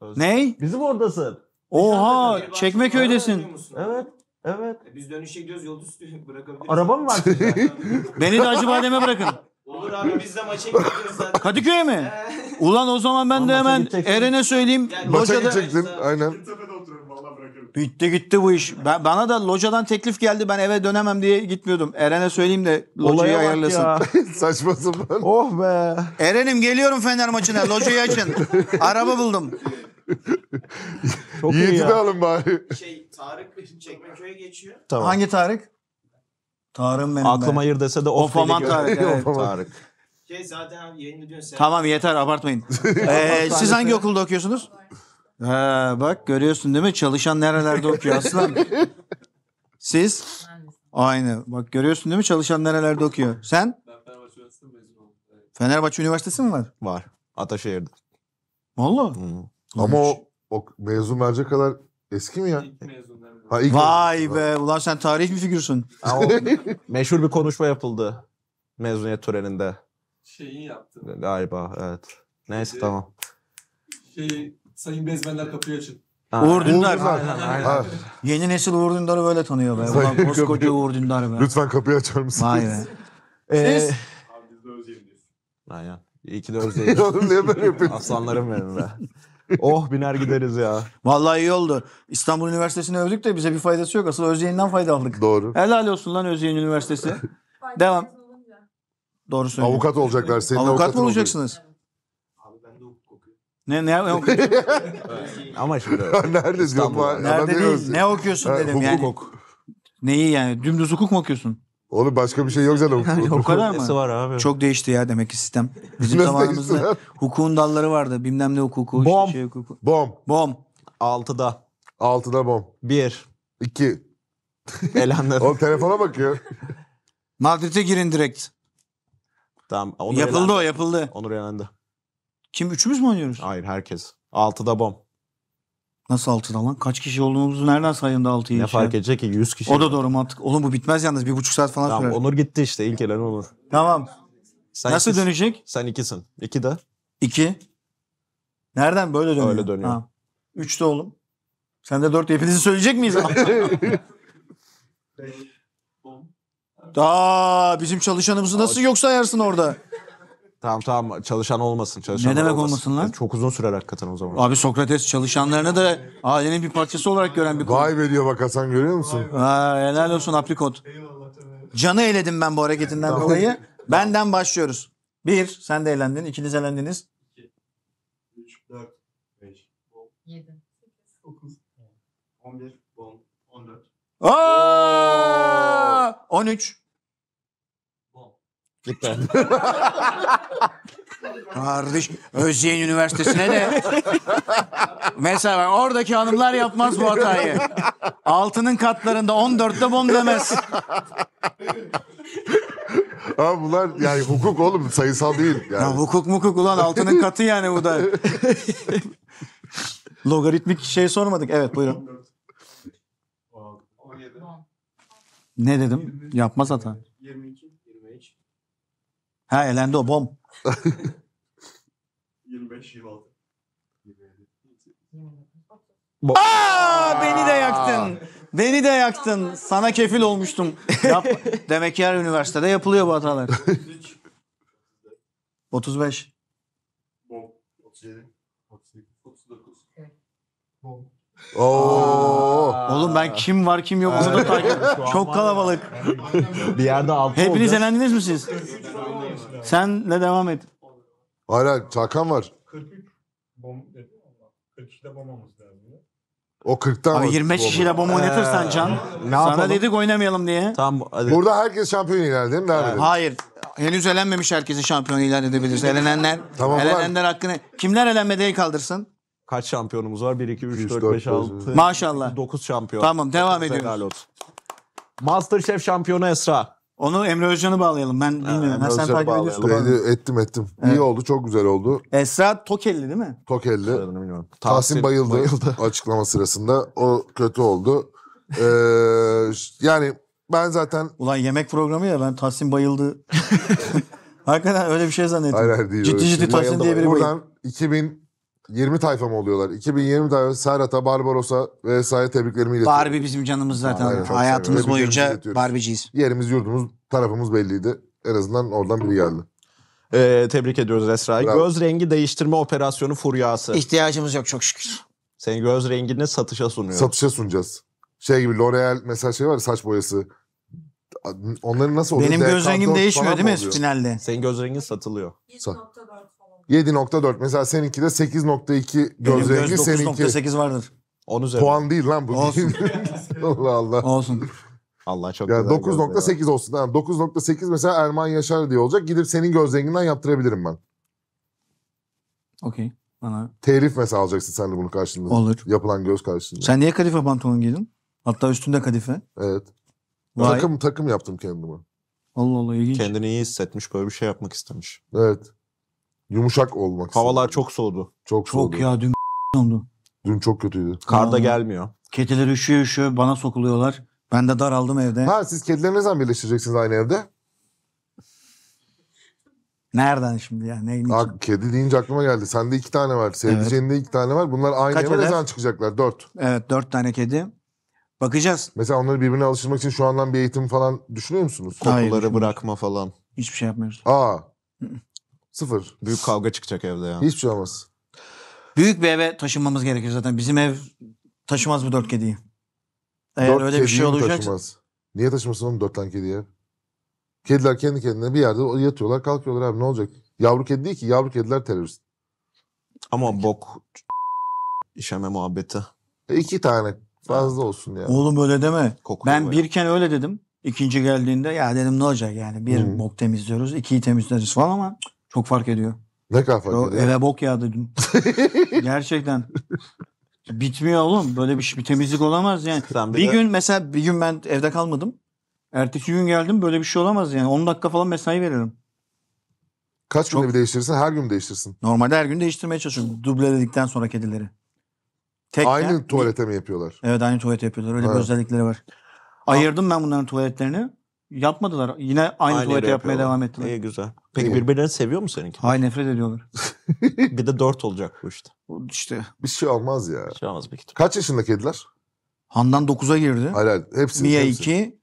Ney? Bizim oradasın. Oha Dışarıda bir Çekmeköy'desin. Evet. Evet. E, Biz dönüşe gidiyoruz yolda üstü bırakabiliriz. Araba mı var Beni de Acıbadem'e bırakın. Olur abi biz de maça gidiyoruz zaten. Kadıköy mü? Ulan o zaman ben de hemen Eren'e söyleyeyim. Yani Maça Locada- gidecektin aynen. Tepe'de Bitti gitti bu iş. Ben, bana da locadan teklif geldi. Ben eve dönemem diye gitmiyordum. Eren'e söyleyeyim de locayı Olaya ayarlasın. Saçma sapan. Oh be. Eren'im geliyorum Fener maçına. Locayı açın. Araba buldum. Çok iyi de alın bari. Şey Tarık Çekmeköy'e geçiyor. Tamam. Hangi Tarık? Tarım benim. Aklım be. hayır dese de of Ofaman Tarık. evet. Tarık. Şey zaten abi yayını diyorsun Tamam yeter abartmayın. Ee, siz hangi okulda okuyorsunuz? Ha, bak görüyorsun değil mi? Çalışan nerelerde okuyor aslan? Siz? Aynı. Bak görüyorsun değil mi? Çalışan nerelerde okuyor? Sen? Ben Fenerbahçe Üniversitesi mezun Fenerbahçe Üniversitesi mi var? Var. Ataşehir'de. Valla? Ama o, o mezun verecek kadar eski mi ya? İlk Ha, ilk Vay mezun. be. Ulan sen tarih mi figürsün? Ha, meşhur bir konuşma yapıldı. Mezuniyet töreninde. Şeyi yaptı. Galiba evet. Neyse tamam. Şey Sayın Bezmenler kapıyı açın. Aa, Uğur Dündar. Aynen, aynen. Ha. Yeni nesil Uğur Dündar'ı böyle tanıyor be. Ulan Sayın koskoca Uğur Dündar be. Lütfen kapıyı açar mısınız? Vay be. Ee, Abi biz de Özyeğin'deyiz. Aynen. İyi ki de özledim. Oğlum niye böyle yapıyorsun? Aslanlarım benim be. Oh biner gideriz ya. Vallahi iyi oldu. İstanbul Üniversitesi'ni övdük de bize bir faydası yok. Asıl Özyeğin'den fayda aldık. Doğru. Helal olsun lan Özyeğin Üniversitesi. Devam. Doğru söylüyorsun. Avukat olacaklar. Senin Avukat avukatın mı olacak. olacaksınız? Ne ne ne okuyorsun? Ama şimdi nerede İstanbul'da. diyorum Nerede değil, ne okuyorsun dedim hukuk yani. ok. Neyi yani dümdüz hukuk mu okuyorsun? Oğlum başka bir şey yok canım. O kadar mı? var abi? Çok değişti ya demek ki sistem. Bizim Nasıl zamanımızda hukukun dalları vardı. Bilmem ne hukuku, işte Bom. şey hukuku. Bom. Bom. 6'da. Altıda bom. Bir. İki. Elenler. Oğlum telefona bakıyor. Madrid'e girin direkt. tamam. Onur Yapıldı o yapıldı. Onur elendi. Kim üçümüz mü oynuyoruz? Hayır herkes. Altıda bom. Nasıl altıda lan? Kaç kişi olduğumuzu nereden sayın da altıyı? Ne şey? fark edecek ki 100 kişi. O da doğru mantık. Oğlum bu bitmez yalnız bir buçuk saat falan tamam, sürer. Onur gitti işte ilk elen Onur. Tamam. Sen Nasıl ikisin. dönecek? Sen ikisin. İki de. İki. Nereden böyle dönüyor? Öyle dönüyor. Ha. Üç de oğlum. Sen de dört hepinizi söyleyecek miyiz? Daha bizim çalışanımızı nasıl yoksa sayarsın orada? Tamam tamam çalışan olmasın. Çalışan Ne demek olmasın lan? E, çok uzun sürer hakikaten o zaman. Abi Sokrates çalışanlarını da ailenin bir parçası olarak gören bir konu. Vay be diyor bak Hasan görüyor musun? Ha, helal olsun aprikot. Canı eledim ben bu hareketinden dolayı. Benden başlıyoruz. Bir, sen de eğlendin. ikiniz eğlendiniz. 4, on 7, 9, on 10, 14, Aa! üç. Gitti. Kardeş Özyeğin Üniversitesi'ne de mesela oradaki hanımlar yapmaz bu hatayı. Altının katlarında 14'te bom demez. Abi bunlar yani hukuk oğlum sayısal değil. Yani. Ya hukuk mukuk ulan altının katı yani bu da. Logaritmik şey sormadık. Evet buyurun. Ne dedim? Yapmaz hata. 22, 23. Ha elendi o bom. 25, 26. Aa, beni de yaktın. Beni de yaktın. Sana kefil olmuştum. Yap- Demek ki her üniversitede yapılıyor bu hatalar. 35. Oo. Oğlum ben kim var kim yok onu da takip Çok kalabalık. Bir yerde altı Hepiniz olacağız. elendiniz mi siz? Senle devam et. Hala Hakan var. 43 bom 42'de bombamız lazım. O 40'tan Abi 25 kişiyle bomba oynatırsan ee, Can. Ne Sana yapalım? dedik oynamayalım diye. Tamam hadi. Burada herkes şampiyon ilan değil mi? Devam Hayır. Henüz elenmemiş herkesi şampiyon ilan edebiliriz. Elenenler, Tamam, elenenler hakkını kimler elenmedi el kaldırsın? kaç şampiyonumuz var? 1, 2, 3, 3 4, 4, 5, 6, Maşallah. 9 şampiyon. Tamam devam Dokuz ediyoruz. Helal olsun. Masterchef şampiyonu Esra. Onu Emre Özcan'ı bağlayalım. Ben bilmiyorum. Ha, sen takip ediyorsun. Ettim, ettim ettim. Evet. İyi oldu çok güzel oldu. Esra Tokelli değil mi? Tokelli. Tahsin, bayıldı, bayıldı açıklama sırasında. O kötü oldu. Ee, yani ben zaten... Ulan yemek programı ya ben Tahsin bayıldı. Hakikaten öyle bir şey zannettim. Hayır, hayır değil. Ciddi ciddi şey. Tahsin diye biri bayıldı. Buradan 2000 20 tayfa mı oluyorlar? 2020 tayfa Serhat'a, Barbaros'a ve Sahaya tebriklerimi iletiyorum. Barbie bizim canımız zaten. Aynen, çok Hayatımız seviyorum. boyunca Tebriklerimizi iletiyoruz. Barbie'ciyiz. Yerimiz, yurdumuz, tarafımız belliydi. En azından oradan biri geldi. Ee, tebrik ediyoruz Esra'yı. Göz rengi değiştirme operasyonu furyası. İhtiyacımız yok çok şükür. Senin göz rengini satışa sunuyoruz? Satışa sunacağız. Şey gibi L'Oreal mesela şey var saç boyası. Onların nasıl oluyor? Benim göz rengim falan değişmiyor değil mi oluyor? Spinal'de? Senin göz rengin satılıyor. Sa- 7.4 mesela seninki de 8.2 göz Benim rengi göz seninki. 9.8 vardır. 10 üzeri. Puan değil lan bu. Olsun. Allah Allah. Olsun. Allah çok yani güzel. 9.8 olsun. Yani 9.8 mesela Erman Yaşar diye olacak. Gidip senin göz renginden yaptırabilirim ben. Okey. Bana... Telif mesela alacaksın sen de bunu karşılığında. Olur. Yapılan göz karşılığında. Sen niye kadife pantolon giydin? Hatta üstünde kadife. Evet. Vay. Takım takım yaptım kendime. Allah Allah ilginç. Kendini iyi hissetmiş böyle bir şey yapmak istemiş. Evet. Yumuşak olmak. Havalar çok soğudu. Çok soğudu. Çok ya dün oldu. Dün çok kötüydü. Kar da gelmiyor. Kediler üşüyor üşüyor bana sokuluyorlar. Ben de daraldım evde. Ha siz kedileri ne zaman birleştireceksiniz aynı evde? Nereden şimdi ya? Neyin için? kedi deyince aklıma geldi. Sende iki tane var. Sevdiceğinde iki tane var. Bunlar aynı Kaç eve ne zaman çıkacaklar? Dört. Evet dört tane kedi. Bakacağız. Mesela onları birbirine alıştırmak için şu andan bir eğitim falan düşünüyor musunuz? Hayır, Kokuları düşünmüyorum. bırakma falan. Hiçbir şey yapmıyoruz. Aa. Sıfır. Büyük kavga çıkacak evde ya Hiçbir şey olmaz. Büyük bir eve taşınmamız gerekir zaten. Bizim ev taşımaz bu dört kediyi. Eğer dört öyle bir şey olacak Taşımaz. Niye taşımasın oğlum dört tane kediye? Kediler kendi kendine bir yerde yatıyorlar kalkıyorlar abi ne olacak? Yavru kedi değil ki yavru kediler terörist. Ama Peki. bok işeme muhabbeti. E iki tane fazla olsun ya. Yani. Oğlum öyle deme. Kokuyor ben bayağı. birken öyle dedim. İkinci geldiğinde ya dedim ne olacak yani bir hmm. bok temizliyoruz ikiyi temizleriz falan ama çok fark ediyor. Ne kadar fark ediyor? Eve bok yağdı dün. Gerçekten. Bitmiyor oğlum. Böyle bir, bir temizlik olamaz yani. Sen bir, bir de... gün mesela bir gün ben evde kalmadım. Ertesi gün geldim böyle bir şey olamaz yani. 10 dakika falan mesai veririm. Kaç Çok... bir değiştirirsin? Her gün mü değiştirirsin? Normalde her gün değiştirmeye çalışıyorum. dedikten sonra kedileri. Tek aynı ya, tuvalete bir... mi yapıyorlar? Evet aynı tuvalete yapıyorlar. Öyle evet. bir özellikleri var. Ayırdım ben bunların tuvaletlerini. Yapmadılar. Yine aynı, aynı tuvalete yapmaya devam ettiler. İyi güzel. Peki birbirlerini seviyor mu seninki? Hayır nefret ediyorlar. bir de dört olacak bu işte. İşte. Bir şey olmaz ya. Bir şey olmaz bir Kaç yaşında kediler? Handan dokuz'a girdi. Hayır hayır. Hepsini. Mia iki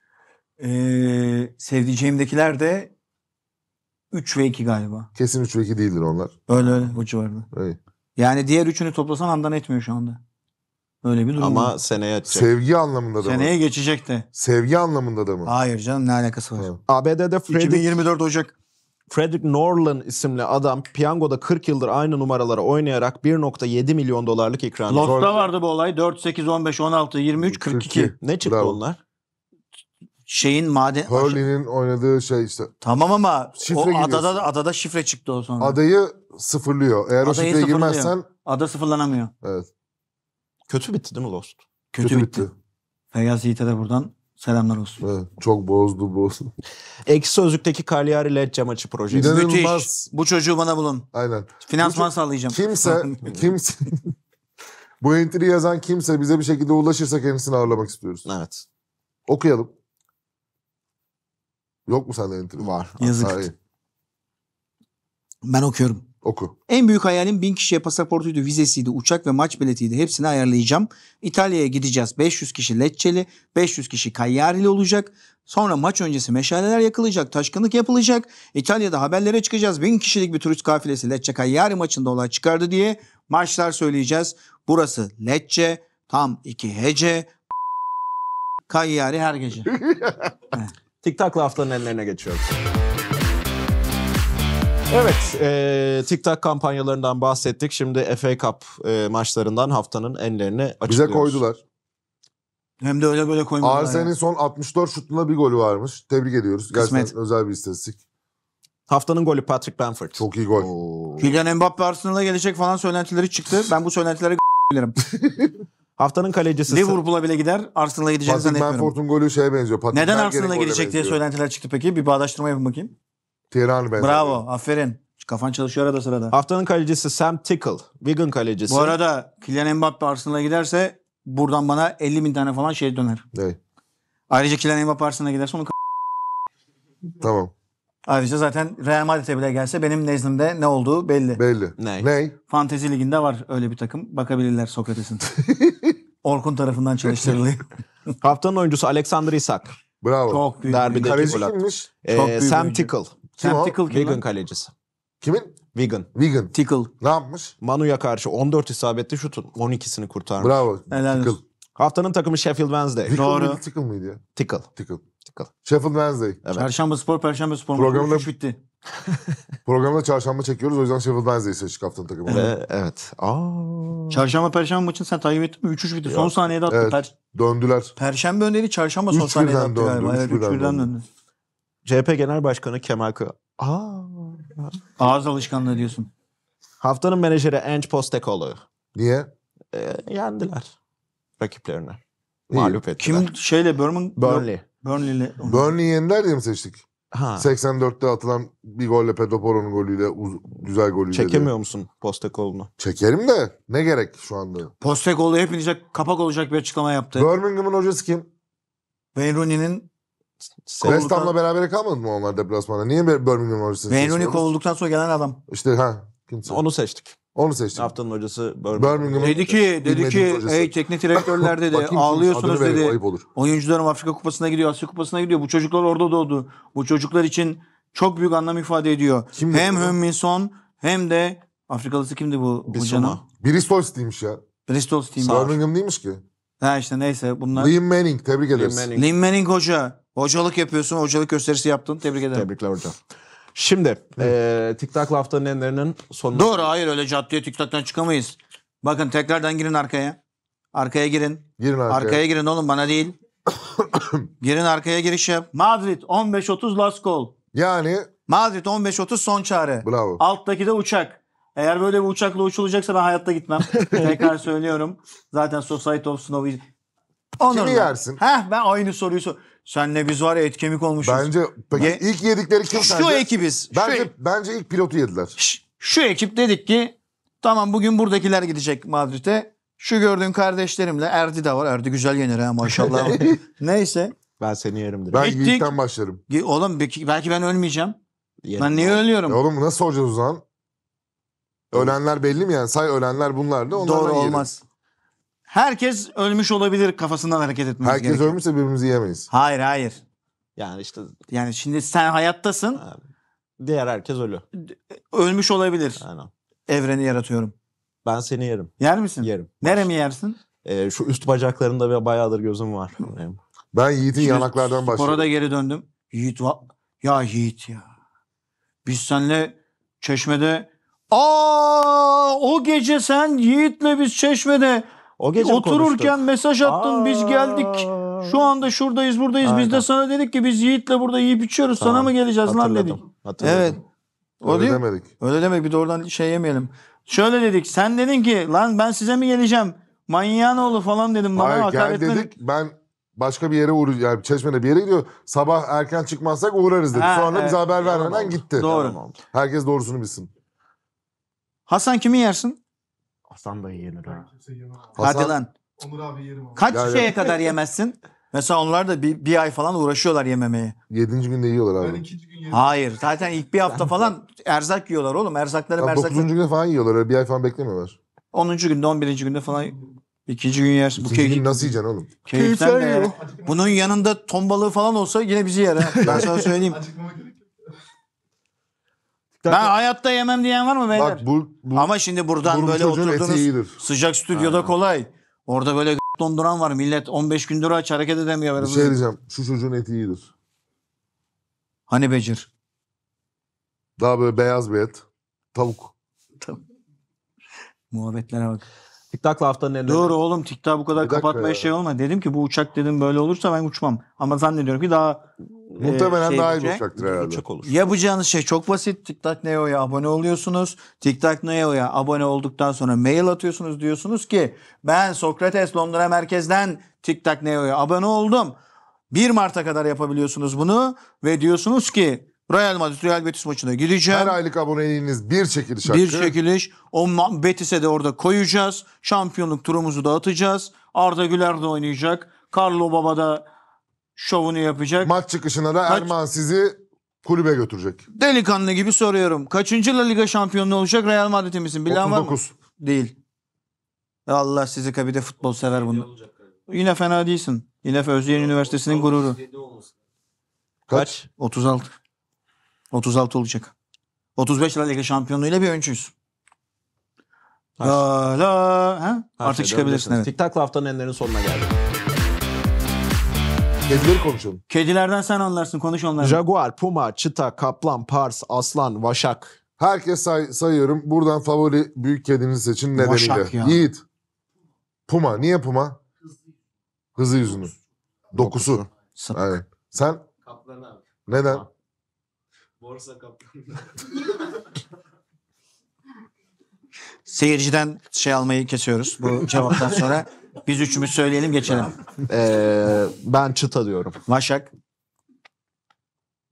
Ee, sevdiceğimdekiler de 3 ve 2 galiba. Kesin 3 ve 2 değildir onlar. Öyle öyle bu civarında. İyi. Yani diğer üçünü toplasan Handan etmiyor şu anda. Öyle bir durum Ama var. seneye açacak. Sevgi anlamında da mı? Seneye geçecek de. Sevgi anlamında da mı? Hayır canım ne alakası var? Evet. ABD'de Frederick, 2024 Ocak. Frederick Norland isimli adam piyangoda 40 yıldır aynı numaralara oynayarak 1.7 milyon dolarlık ikram. Lost'ta vardı bu olay. 4, 8, 15, 16, 23, 42. 42. Ne çıktı Bravo. onlar? Şeyin maden... Hurley'nin oynadığı şey işte. Tamam ama Şifre o adada, adada şifre çıktı o sonra. Adayı sıfırlıyor. Eğer Adayı o şifreye girmezsen... Ada sıfırlanamıyor. Evet. Kötü bitti değil mi Lost? Kötü, Kötü bitti. bitti. Feyyaz Yiğit'e de buradan selamlar olsun. Evet, çok bozdu bozdu. Ekşi Sözlük'teki Cagliari Lecce maçı projesi. İnanılmaz. Müthiş. Bu çocuğu bana bulun. Aynen. Finansman ço- sağlayacağım. Kimse, kimse... bu entry yazan kimse bize bir şekilde ulaşırsa kendisini ağırlamak istiyoruz. Evet. Okuyalım. Yok mu sende entry? Var. Yazık. ben okuyorum. Oku. En büyük hayalim bin kişiye pasaportuydu, vizesiydi, uçak ve maç biletiydi. Hepsini ayarlayacağım. İtalya'ya gideceğiz. 500 kişi Lecce'li, 500 kişi Kayyari'li olacak. Sonra maç öncesi meşaleler yakılacak, taşkınlık yapılacak. İtalya'da haberlere çıkacağız. Bin kişilik bir turist kafilesi Lecce Kayyari maçında olay çıkardı diye maçlar söyleyeceğiz. Burası Lecce, tam iki hece. Kayyari her gece. TikTok lafların ellerine geçiyoruz. Evet, e, TikTok kampanyalarından bahsettik. Şimdi FA Cup e, maçlarından haftanın enlerini açıklıyoruz. Bize koydular. Hem de öyle böyle koymadılar. Arsen'in son 64 şutunda bir golü varmış. Tebrik ediyoruz. Gerçekten özel bir istatistik. Haftanın golü Patrick Bamford. Çok iyi gol. Oo. Kylian Mbappe Arsenal'a gelecek falan söylentileri çıktı. Ben bu söylentilere bilirim. Haftanın kalecisi. Liverpool'a bile gider Arsenal'a gideceğini zannetmiyorum. Patrick Bamford'un golü şeye benziyor. Patrick Neden Arsenal'a gidecek diye söylentiler çıktı peki? Bir bağdaştırma yapın bakayım. Tehran benzer. Bravo. Aferin. Kafan çalışıyor arada sırada. Haftanın kalecisi Sam Tickle. Wigan kalecisi. Bu arada Kylian Mbappe Arsenal'a giderse buradan bana 50 bin tane falan şey döner. Evet. Ayrıca Kylian Mbappe Arsenal'a giderse onu Tamam. Ayrıca zaten Real Madrid'e bile gelse benim nezdimde ne olduğu belli. Belli. Ney? Ney? Fantezi liginde var öyle bir takım. Bakabilirler Sokrates'in. Orkun tarafından çalıştırılıyor. Haftanın oyuncusu Alexander Isak. Bravo. Çok büyük. Derbideki gol attı. Ee, büyük Sam oyuncu. Tickle. Kim Sam o? Tickle kim Wigan kalecisi. Kimin? Wigan. Wigan. Tickle. Ne yapmış? Manu'ya karşı 14 isabetli şutun 12'sini kurtarmış. Bravo. Helal Tickle. Haftanın takımı Sheffield Wednesday. Tickle Doğru. mıydı, Tickle mıydı ya? Tickle. Tickle. Tickle. Sheffield Wednesday. Evet. Perşembe Spor, Perşembe Spor. Programda- Programda... bitti. Programda çarşamba çekiyoruz o yüzden Sheffield Wednesday seçtik haftanın takımı. Ve, evet. Aa. Çarşamba, Perşembe maçını sen takip ettin mi? 3-3 bitti. Son saniyede attı. Evet. Per- Döndüler. Perşembe öndeydi, Çarşamba son saniyede birden attı döndü, galiba. üç 3 birden döndü. CHP Genel Başkanı Kemal Kı... Aa. Ağız alışkanlığı diyorsun. Haftanın menajeri Ange Postecoglou. Niye? Ee, yendiler rakiplerini. İyi. Mağlup ettiler. Kim şeyle Berman... Burnley. Burnley'le. Burnley'i yendiler diye mi seçtik? Ha. 84'te atılan bir golle Pedoporo'nun golüyle uz- güzel golüyle. Çekemiyor diye. musun Postecoglou'nu? Çekerim de ne gerek şu anda? Postecoglou hepinize kapak olacak bir açıklama yaptı. Birmingham'ın hocası kim? Wayne Rooney'nin West Ham'la beraber kalmadı mı onlar deplasmanda? Niye Birmingham hocası Wayne kovulduktan sonra gelen adam. İşte ha kimse. Onu seçtik. Onu seçtik. Haftanın hocası Birmingham. dedi ki dedi ki hey teknik direktörler dedi Bakayım, ağlıyorsunuz dedi. ayıp olur. Oyuncularım Afrika Kupası'na gidiyor, Asya Kupası'na gidiyor. Bu çocuklar orada doğdu. Bu çocuklar için çok büyük anlam ifade ediyor. Kim hem Hönmin hem de Afrikalısı kimdi bu hocanın? Bristol Steam'miş ya. Bristol Steam. Birmingham değilmiş ki. Ha işte neyse bunlar. Liam Manning tebrik ederiz. Liam Manning, Liam Manning hoca. Hocalık yapıyorsun, hocalık gösterisi yaptın. Tebrik ederim. Tebrikler hocam. Şimdi e, TikTok haftanın enlerinin sonu. Doğru hayır öyle caddeye TikTok'tan çıkamayız. Bakın tekrardan girin arkaya. Arkaya girin. Girin arkaya. Arkaya girin oğlum bana değil. girin arkaya giriş yap. Madrid 15-30 last call. Yani Madrid 15-30 son çare. bravo. Alttaki de uçak. Eğer böyle bir uçakla uçulacaksa ben hayatta gitmem. Tekrar söylüyorum. Zaten Society of Snow... Onur mu? yersin? Heh ben aynı soruyu sor. Senle biz var ya et kemik olmuşuz. Bence peki Ye- ilk yedikleri kim Şu sence? ekibiz. şu Bence, bence ilk pilotu yediler. şu ekip dedik ki tamam bugün buradakiler gidecek Madrid'e. Şu gördüğün kardeşlerimle Erdi de var. Erdi güzel yenir ha maşallah. Neyse. Ben seni yerim direkt. Ben Gittik. Yiğit'ten başlarım. Oğlum belki, ben ölmeyeceğim. Yerim. Ben niye E ölüyorum? oğlum nasıl olacağız o zaman? Ölenler belli mi yani? Say ölenler bunlar da Doğru yiyelim. olmaz herkes ölmüş olabilir kafasından hareket etmemiz Herkes gerekiyor. ölmüşse birbirimizi yemeyiz. Hayır hayır. Yani işte Yani şimdi sen hayattasın. Ha. diğer herkes ölü. Ölmüş olabilir. Aynen. Evreni yaratıyorum. Ben seni yerim. Yer misin? Yerim. Nere mi yersin? Ee, şu üst bacaklarında bir bayağıdır gözüm var. Ben Yiğit'in Şimdi yanaklardan Sonra başlıyorum. da geri döndüm. Yiğit va- Ya Yiğit ya. Biz senle çeşmede... Aa o gece sen Yiğit'le biz çeşmede o gece Otururken konuştuk. mesaj attın Aa. biz geldik. Şu anda şuradayız buradayız. Aynen. Biz de sana dedik ki biz Yiğit'le burada yiyip içiyoruz. Tamam. Sana mı geleceğiz lan dedik. Hatırladım. Evet. O Öyle değil. demedik. Öyle demedik. Bir de oradan şey yemeyelim. Şöyle dedik. Sen dedin ki lan ben size mi geleceğim? Manyağın oğlu falan dedim. Bana Hayır hakaret gel dedik. Ben başka bir yere uğrayacağız. Yani Çeşme'de bir yere gidiyor. Sabah erken çıkmazsak uğrarız dedi. Ha, Sonra evet. bize haber vermeden gitti. Doğru. Herkes doğrusunu bilsin. Hasan kimi yersin? Hasan dayı yenir ha. Hadi lan. Onur abi yerim abi. Kaç şeye kadar yemezsin? Mesela onlar da bir, bir ay falan uğraşıyorlar yememeyi. Yedinci günde yiyorlar Ben abi. ikinci gün yerim. Hayır. Zaten ilk bir hafta falan erzak yiyorlar oğlum. Erzakları Ya, merzakları. dokuzuncu günde falan yiyorlar. bir ay falan beklemiyorlar. Onuncu günde on birinci günde falan İkinci gün yer. Bu İkinci keyif, nasıl yiyeceksin oğlum? keyiften Keyifler yer. yiyor. Bunun yanında ton balığı falan olsa yine bizi yer. ha. Ben sana söyleyeyim. Acıkmamak ben Hakikaten- hayatta yemem diyen var mı beyler? Bak bu, bu Ama şimdi buradan böyle çocuğun oturduğunuz sıcak stüdyoda Ha. kolay. Orada böyle donduran var. Millet 15 gündür aç hareket edemiyor. bir şey diyeceğim. Şu çocuğun eti iyidir. Hani becir. Daha böyle beyaz bir et. Tavuk. Muhabbetlere bak. TikTok'la haftanın en Doğru oğlum TikTok bu kadar Bir dakika kapatmaya şey olma. Dedim ki bu uçak dedim böyle olursa ben uçmam. Ama zannediyorum ki daha e, Muhtemelen şey daha iyi olacak. uçaktır herhalde. Uçak olur. Yapacağınız şey çok basit. TikTok Neo'ya abone oluyorsunuz. TikTok Neo'ya abone olduktan sonra mail atıyorsunuz. Diyorsunuz ki ben Sokrates Londra merkezden TikTok Neo'ya abone oldum. 1 Mart'a kadar yapabiliyorsunuz bunu ve diyorsunuz ki Real Madrid Real Betis maçına gideceğim. Her aylık aboneliğiniz bir çekiliş hakkı. Bir çekiliş. O Betis'e de orada koyacağız. Şampiyonluk turumuzu dağıtacağız. Arda Güler de oynayacak. Carlo Baba da şovunu yapacak. Maç çıkışına da Maç... Erman sizi kulübe götürecek. Delikanlı gibi soruyorum. Kaçıncı La Liga şampiyonluğu olacak Real Madrid'in misin? Bilen 39. Var mı? Değil. Allah sizi kabide futbol sever bunu. Yine fena değilsin. Yine Özyeğin Üniversitesi'nin gururu. Kaç? 36. 36 olacak. 35 La Liga şampiyonluğuyla bir öncüyüz. Her la la ha? artık çıkabilirsin. Evet. TikTak'la haftanın enlerin sonuna geldik. Kedileri konuşalım. Kedilerden sen anlarsın konuş onlarla. Jaguar, puma, çıta, kaplan, pars, aslan, vaşak. Herkes say- sayıyorum. Buradan favori büyük kedinizi seçin Vaşak ya. nedeniyle. Yiğit. Puma. Niye puma? Hızı yüzünü. Dokusu. Sapık. Aynen. Sen Kaplan abi. neden? Borsa kaplanı. Seyirciden şey almayı kesiyoruz bu cevaptan sonra. Biz üçümüz söyleyelim geçelim. Ee, ben çıta diyorum. Vaşak.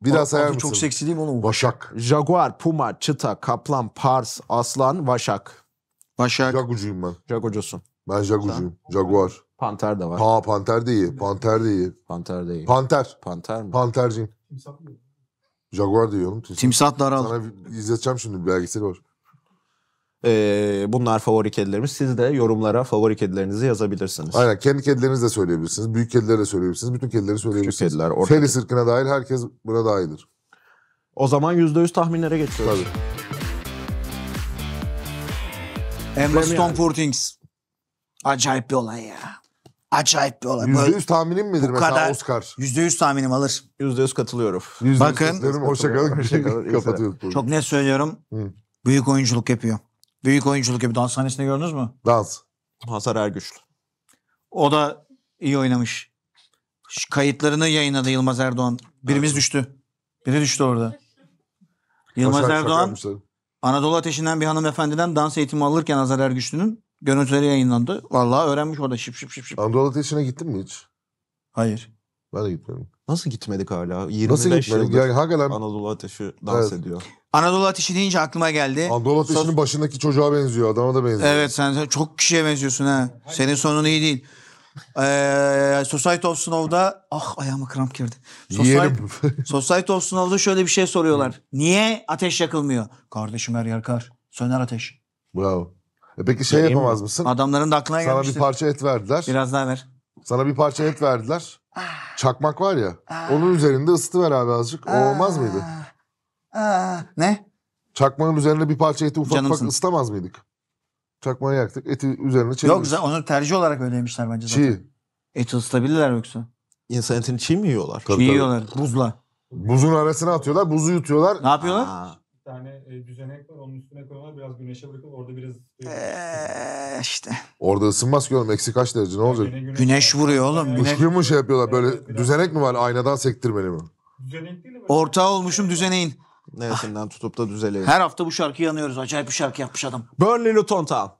Bir daha sayar mısın? Çok seksi değil mi oğlum? Başak. Jaguar, Puma, Çita, Kaplan, Pars, Aslan, Vaşak. Vaşak. Jagucuyum ben. Jagocusun. Ben Jagucuyum. Jaguar. Panter de var. Ha panter de iyi. Panter de iyi. Panter de iyi. Panter. Panter mi? Panterciyim. Kimse yapmıyor. Jaguar diyorum. oğlum. Timsah, timsah daral. Sana izleteceğim şimdi belgeseli var. Ee, bunlar favori kedilerimiz. Siz de yorumlara favori kedilerinizi yazabilirsiniz. Aynen. Kendi kedilerinizi de söyleyebilirsiniz. Büyük kedileri de söyleyebilirsiniz. Bütün kedileri söyleyebilirsiniz. Küçük kediler, orta Feli sırkına dahil herkes buna dahildir. O zaman %100 tahminlere geçiyoruz. Tabii. Emre Stone yani. Acayip bir olay ya. Acayip bir olay. %100 tahminim midir bu mesela kadar, Oscar? yüz tahminim alır. %100 katılıyorum. %100 Bakın. Hoşçakalın. Hoşçakalın. Çok net söylüyorum. Hı. Büyük oyunculuk yapıyor. Büyük oyunculuk yapıyor. Dans sahnesinde gördünüz mü? Dans. Hazar Ergüçlü. O da iyi oynamış. Şu kayıtlarını yayınladı Yılmaz Erdoğan. Birimiz düştü. Biri düştü orada. Yılmaz Erdoğan Anadolu Ateşi'nden bir hanımefendiden dans eğitimi alırken Hazar Ergüçlü'nün Görüntüleri yayınlandı. Vallahi öğrenmiş o da şıp şıp şıp şıp. Anadolu Ateşi'ne gittin mi hiç? Hayır. Ben de gitmedim. Nasıl gitmedik hala? 25 Nasıl gitmedik? yıldır Yani hakikaten Anadolu Ateşi dans Evet. ediyor. Anadolu Ateşi deyince aklıma geldi. Anadolu Ateşi'nin başındaki çocuğa benziyor. Adama da benziyor. Evet sen, sen çok kişiye benziyorsun ha. Senin sonun iyi değil. Ee, Society of Snow'da ah ayağıma kramp girdi. Society, Yeğenim. Society of Snow'da şöyle bir şey soruyorlar. Niye ateş yakılmıyor? Kardeşim her yer kar. Söner ateş. Bravo. E peki şey Vereyim yapamaz mi? mısın? Adamların da aklına Sana bir parça et verdiler. Biraz daha ver. Sana bir parça et verdiler. Ah. Çakmak var ya. Ah. Onun üzerinde ısıtı ver abi azıcık. O ah. olmaz mıydı? ne? Çakmanın üzerine bir parça eti ufak ufak ısıtamaz mıydık? Çakmayı yaktık. Eti üzerine çevirdik. Yok zaten onu tercih olarak öyleymişler bence zaten. Çiğ. Et ısıtabilirler yoksa. İnsan etini çiğ mi yiyorlar? Çiğ Yiyorlar buzla. Buzun arasına atıyorlar. Buzu yutuyorlar. Ne yapıyorlar? Aa, e, düzenek var. Onun üstüne koyuyorlar. Biraz güneşe bırakalım orada biraz... Ee, işte. Orada ısınmaz ki oğlum. Eksi kaç derece ne olacak? güneş, Güneş vuruyor oğlum. Güneş... Işığı mı şey yapıyorlar böyle? Evet, düzenek mi var? Aynadan sektirmeli mi? Düzenek değil de... Ortağı olmuşum düzeneğin. Neresinden tutup da düzeleyim. Her hafta bu şarkıyı yanıyoruz. Acayip bir şarkı yapmış adam. Burnley Luton Town.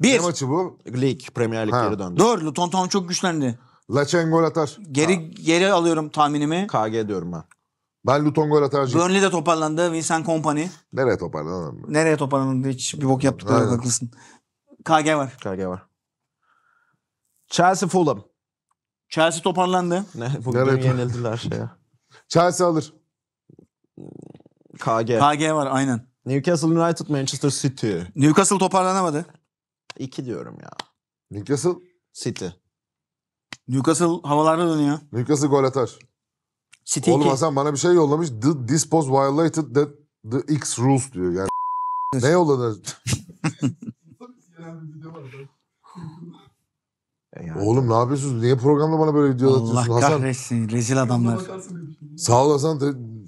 Ne maçı bu? Lig, Premier Lig geri döndü. Dört. Luton Town çok güçlendi. Laçen gol atar. Geri geri alıyorum tahminimi. KG diyorum ben. Ben Luton gol atarcıyım. Burnley de toparlandı. Vincent Kompany. Nereye toparlandı? Nereye toparlandı? Hiç bir bok yaptıkları Aynen. haklısın. KG var. KG var. Chelsea Fulham. Chelsea toparlandı. Ne, bugün Nereye yenildiler şey. Chelsea alır. KG. KG var aynen. Newcastle United Manchester City. Newcastle toparlanamadı. İki diyorum ya. Newcastle? City. Newcastle havalarda dönüyor. Newcastle gol atar. Stinky. Oğlum Hasan bana bir şey yollamış. The dispose violated the, the X rules diyor. Yani ne yolladı? Yani. Oğlum ne yapıyorsunuz? Niye programda bana böyle video Allah atıyorsun Hasan? Allah kahretsin rezil adamlar. Sağ ol Hasan.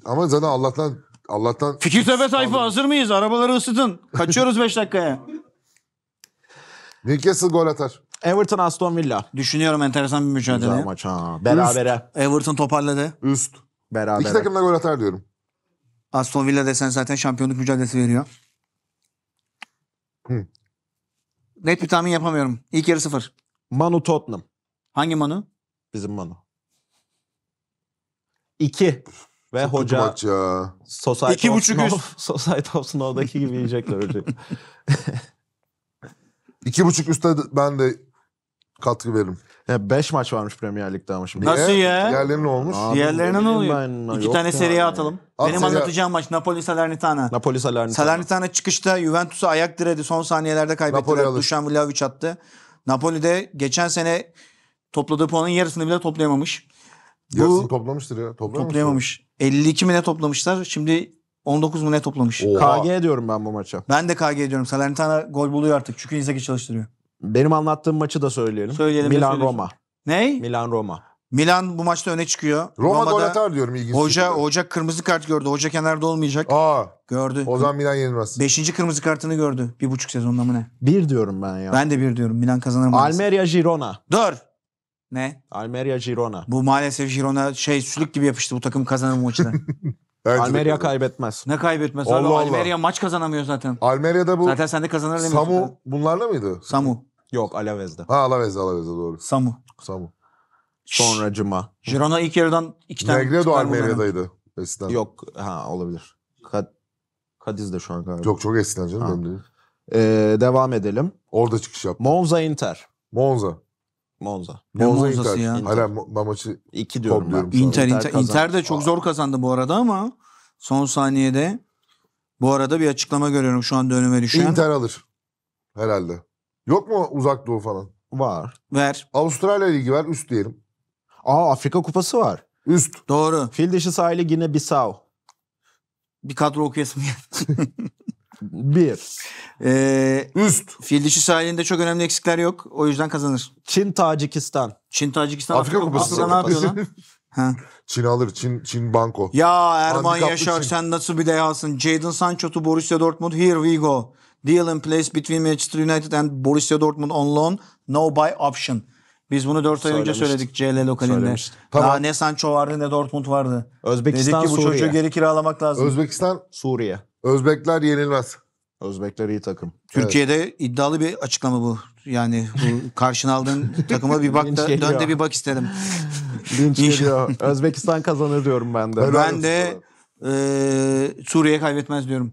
Ama zaten Allah'tan Allah'tan... Fikir Tepe tayfa hazır mıyız? Arabaları ısıtın. Kaçıyoruz 5 dakikaya. Newcastle gol atar. Everton Aston Villa. Düşünüyorum enteresan bir mücadele. Güzel maç ha. Berabere. Everton toparladı. Üst. Berabere. İki takım da gol atar diyorum. Aston Villa desen zaten şampiyonluk mücadelesi veriyor. Hı. Net bir tahmin yapamıyorum. İlk yarı sıfır. Manu Tottenham. Hangi Manu? Bizim Manu. İki. Ve Çok hoca maç ya. Society İki buçuk üst. Society of Snow'daki gibi yiyecekler hocayı. İki buçuk üstte ben de katkı veririm. Ya 5 maç varmış Premier Lig'de ama şimdi. Nasıl Niye? ya? Diğerleri ne olmuş? Abi, Diğerlerine ne oluyor? İki tane seriye yani. atalım. At Benim Serie- anlatacağım maç Napoli Salernitana. Napoli Salernitana. Salernitana çıkışta Juventus'a ayak diredi. Son saniyelerde Napoli kaybettiler. alır. Dušan Vlahović attı. de geçen sene topladığı puanın yarısını bile toplayamamış. Yarısını toplamıştır ya. Toplamış mı? Toplayamamış. 52 mi ne toplamışlar? Şimdi 19 mu ne toplamış? Oha. KG diyorum ben bu maça. Ben de KG diyorum. Salernitana gol buluyor artık. Çünkü Inzaghi çalıştırıyor. Benim anlattığım maçı da söyleyelim. Söyleyelim. Milan Roma. Ney? Milan Roma. Milan bu maçta öne çıkıyor. Roma Roma'da gol atar diyorum ilginç. Hoca şekilde. hoca kırmızı kart gördü. Hoca kenarda olmayacak. Aa. Gördü. O zaman Milan yenilmez. Beşinci kırmızı kartını gördü. Bir buçuk sezonda mı ne? Bir diyorum ben ya. Ben de bir diyorum. Milan kazanır mı? Almeria Girona. Dur. Ne? Almeria Girona. Bu maalesef Girona şey sülük gibi yapıştı. Bu takım kazanır maçı da. Bence Almeria kaybetmez. Ne kaybetmez Allah Allah. Almeria maç kazanamıyor zaten. Almeria'da bu Zaten sen de kazanır demiyorsun. Samu zaten. bunlarla mıydı? Samu. Yok Alavez'de. Ha Alavez'de Alavez'de doğru. Samu. Samu. Sonra Cuma. Girona ilk yarıdan iki tane. Negredo Almeria'daydı eskiden. Yok ha olabilir. Kad Kadiz de şu an galiba. Yok çok eskiden canım. Ee, devam edelim. Orada çıkış yap. Monza Inter. Monza. Monza. Ne Monza Monza'sı Inter. ya? Hala Mo- maçı iki diyorum ben. Inter, Inter, Inter Inter de çok Aa. zor kazandı bu arada ama son saniyede bu arada bir açıklama görüyorum şu anda önüme düşen. Inter alır. Herhalde. Yok mu uzak doğu falan? Var. Ver. Avustralya Ligi ver üst diyelim. Aa Afrika Kupası var. Üst. Doğru. Fil dişi sahili Gine Bissau. Bir kadro okuyasım Bir. Ee, Üst. Fil dişi sahilinde çok önemli eksikler yok. O yüzden kazanır. Çin, Tacikistan. Çin, Tacikistan, Afrika, Afrika Kupası. Afrika ne yapıyor lan? Ha. Çin alır. Çin, Çin banko. Ya Erman Yaşar Çin. sen nasıl bir dehasın. Jadon Sancho to Borussia Dortmund. Here we go. Deal in place between Manchester United and Borussia Dortmund on loan. No buy option. Biz bunu 4 ay önce söyledik CL lokalinde. Tamam. Daha ne Sancho vardı ne Dortmund vardı. Özbekistan, Dedik ki bu Suriye. geri kiralamak lazım. Özbekistan, Suriye. Özbekler yenilmez. Özbekler iyi takım. Türkiye'de evet. iddialı bir açıklama bu. Yani bu karşına aldığın takıma bir bak da dön de bir bak istedim. Linç geliyor. Özbekistan kazanır diyorum ben de. Ben, ben de e, Suriye kaybetmez diyorum.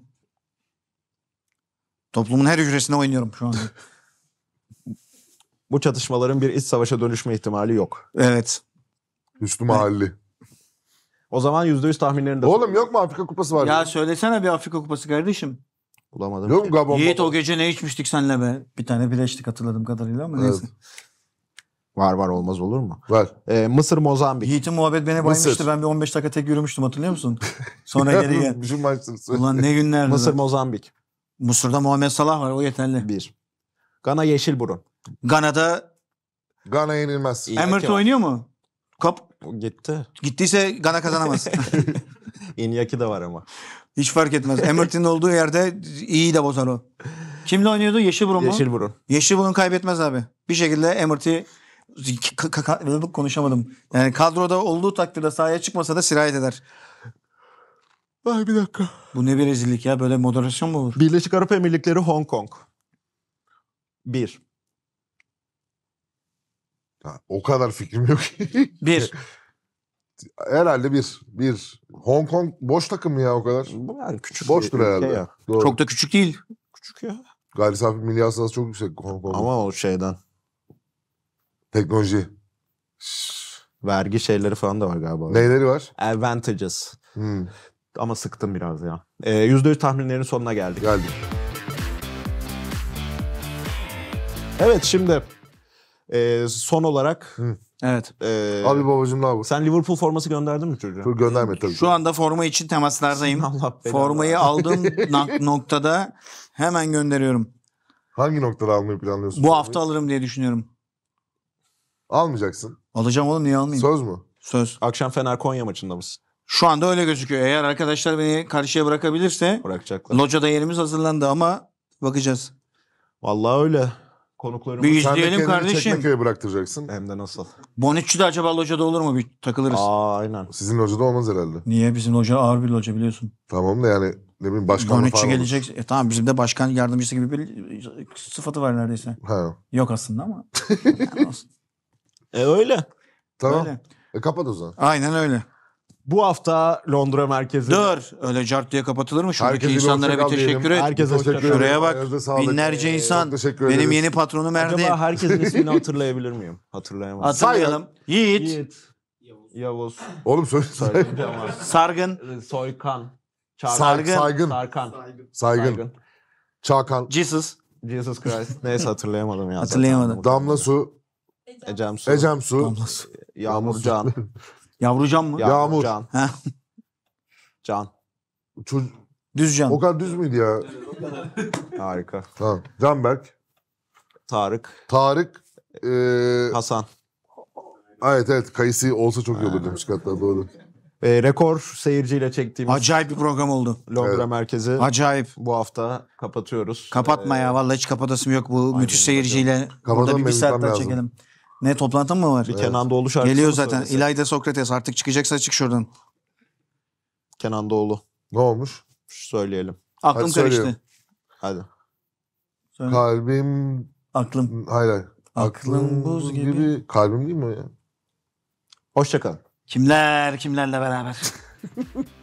Toplumun her hücresine oynuyorum şu anda. bu çatışmaların bir iç savaşa dönüşme ihtimali yok. Evet. Üstü mahalli. O zaman %100 tahminlerini de Oğlum yok mu Afrika Kupası var? Ya söylesene bir Afrika Kupası kardeşim. Bulamadım. Yok mu Gabon? Yiğit o gece ne içmiştik senle be? Bir tane bileştik hatırladım kadarıyla ama neyse. Var var olmaz olur mu? Var. Ee, Mısır Mozambik. Yiğit'in muhabbet beni baymıştı. Ben bir 15 dakika tek yürümüştüm hatırlıyor musun? Sonra geri gel. Şu maçtır. Ulan ne günlerdi. Mısır Mozambik. Mısır'da Muhammed Salah var o yeterli. Bir. Gana Yeşilburun. Gana'da Gana yenilmez. İyi, oynuyor mu? Kap Gitti. Gittiyse Gana kazanamaz. Inyaki de var ama. Hiç fark etmez. Emerton'un olduğu yerde iyi de bozar o. Kimle oynuyordu? Yeşil burun mu? Yeşil burun. Yeşil burun kaybetmez abi. Bir şekilde Emerti konuşamadım. Yani kadroda olduğu takdirde sahaya çıkmasa da sirayet eder. Ay bir dakika. Bu ne bir rezillik ya? Böyle moderasyon mu olur? Birleşik Arap Emirlikleri Hong Kong. Bir. Ha, o kadar fikrim yok. bir. Herhalde bir. Bir. Hong Kong boş takım mı ya o kadar? Yani küçük Boştur bir herhalde. Ya. Doğru. Çok da küçük değil. Küçük ya. Gayri safi milli hasılası çok yüksek Hong Kong'da. Ama o şeyden. Teknoloji. Vergi şeyleri falan da var galiba. Neyleri var? Advantages. Hmm. Ama sıktım biraz ya. E, ee, %100 tahminlerin sonuna geldik. Geldik. Evet şimdi ee, son olarak Evet. e, Abi babacım ne yapıyorsun? sen Liverpool forması gönderdin mi çocuğa? Dur gönderme tabii. Şu anda forma için temaslardayım. Allah Formayı aldığım noktada hemen gönderiyorum. Hangi noktada almayı planlıyorsun? Bu hafta alırım diye düşünüyorum. Almayacaksın. Alacağım oğlum niye almayayım? Söz mü? Söz. Akşam Fener Konya maçında mısın? Şu anda öyle gözüküyor. Eğer arkadaşlar beni karşıya bırakabilirse Bırakacaklar. locada yerimiz hazırlandı ama bakacağız. Vallahi öyle konuklarımız. Bir izleyelim kardeşim. Çekmeköy'e bıraktıracaksın. Hem de nasıl? Bonucci de acaba locada olur mu? Bir takılırız. Aa aynen. Sizin hocada olmaz herhalde. Niye? Bizim hoca ağır bir hoca biliyorsun. Tamam da yani ne bileyim başkan falan Bonucci olur. gelecek. E, tamam bizim de başkan yardımcısı gibi bir sıfatı var neredeyse. Ha. Yok aslında ama. yani olsun. E öyle. Tamam. Öyle. E kapat o zaman. Aynen öyle. Bu hafta Londra merkezi. Dur. Öyle cart diye kapatılır mı? Şuradaki Herkese insanlara bir teşekkür diyelim. et. Herkese Hoşça teşekkür ederim. Şuraya bak. Binlerce Ee, insan. Benim ederiz. yeni patronum Acaba Erdem. herkesin ismini hatırlayabilir miyim? Hatırlayamam. Hatırlayalım. Yiğit, Yiğit. Yavuz. Oğlum söyle saygın. Sargın, Soykan. Çağkan. Sargın. Saygın. Sarkan. Saygın. Saygın. Çakan. Jesus. Jesus Christ. Neyse hatırlayamadım ya. Hatırlayamadım. Damla Su. Ecem Su. Ecem Su. Yağmurcan. Yavrucan mı? Yağmur. Can. Can. Çocuk, Düzcan. o kadar düz müydü ya? Harika. Tamam. Canberk, Tarık. Tarık, eee Hasan. evet evet kayısı olsa çok iyi olur demiş hatta doğru. E, rekor seyirciyle çektiğimiz Acayip bir program oldu. Londra Evet. merkezi Acayip. bu hafta kapatıyoruz. Kapatma ya e, vallahi hiç kapatasım yok bu müthiş seyirciyle. Burada Kapatalım bir, bir saat daha lazım. çekelim. Ne toplantı mı var? Bir Kenan Doğulu şarkısı Geliyor zaten. söylesek? İlayda Sokrates artık çıkacaksa çık şuradan. Kenan Doğulu. Ne olmuş? Şu Söyleyelim. Aklım Hadi karıştı. Hadi. Söyle. Kalbim... Aklım. Hayır hayır. Aklım buz gibi. Kalbim değil mi o ya? Hoşçakalın. Kimler kimlerle beraber.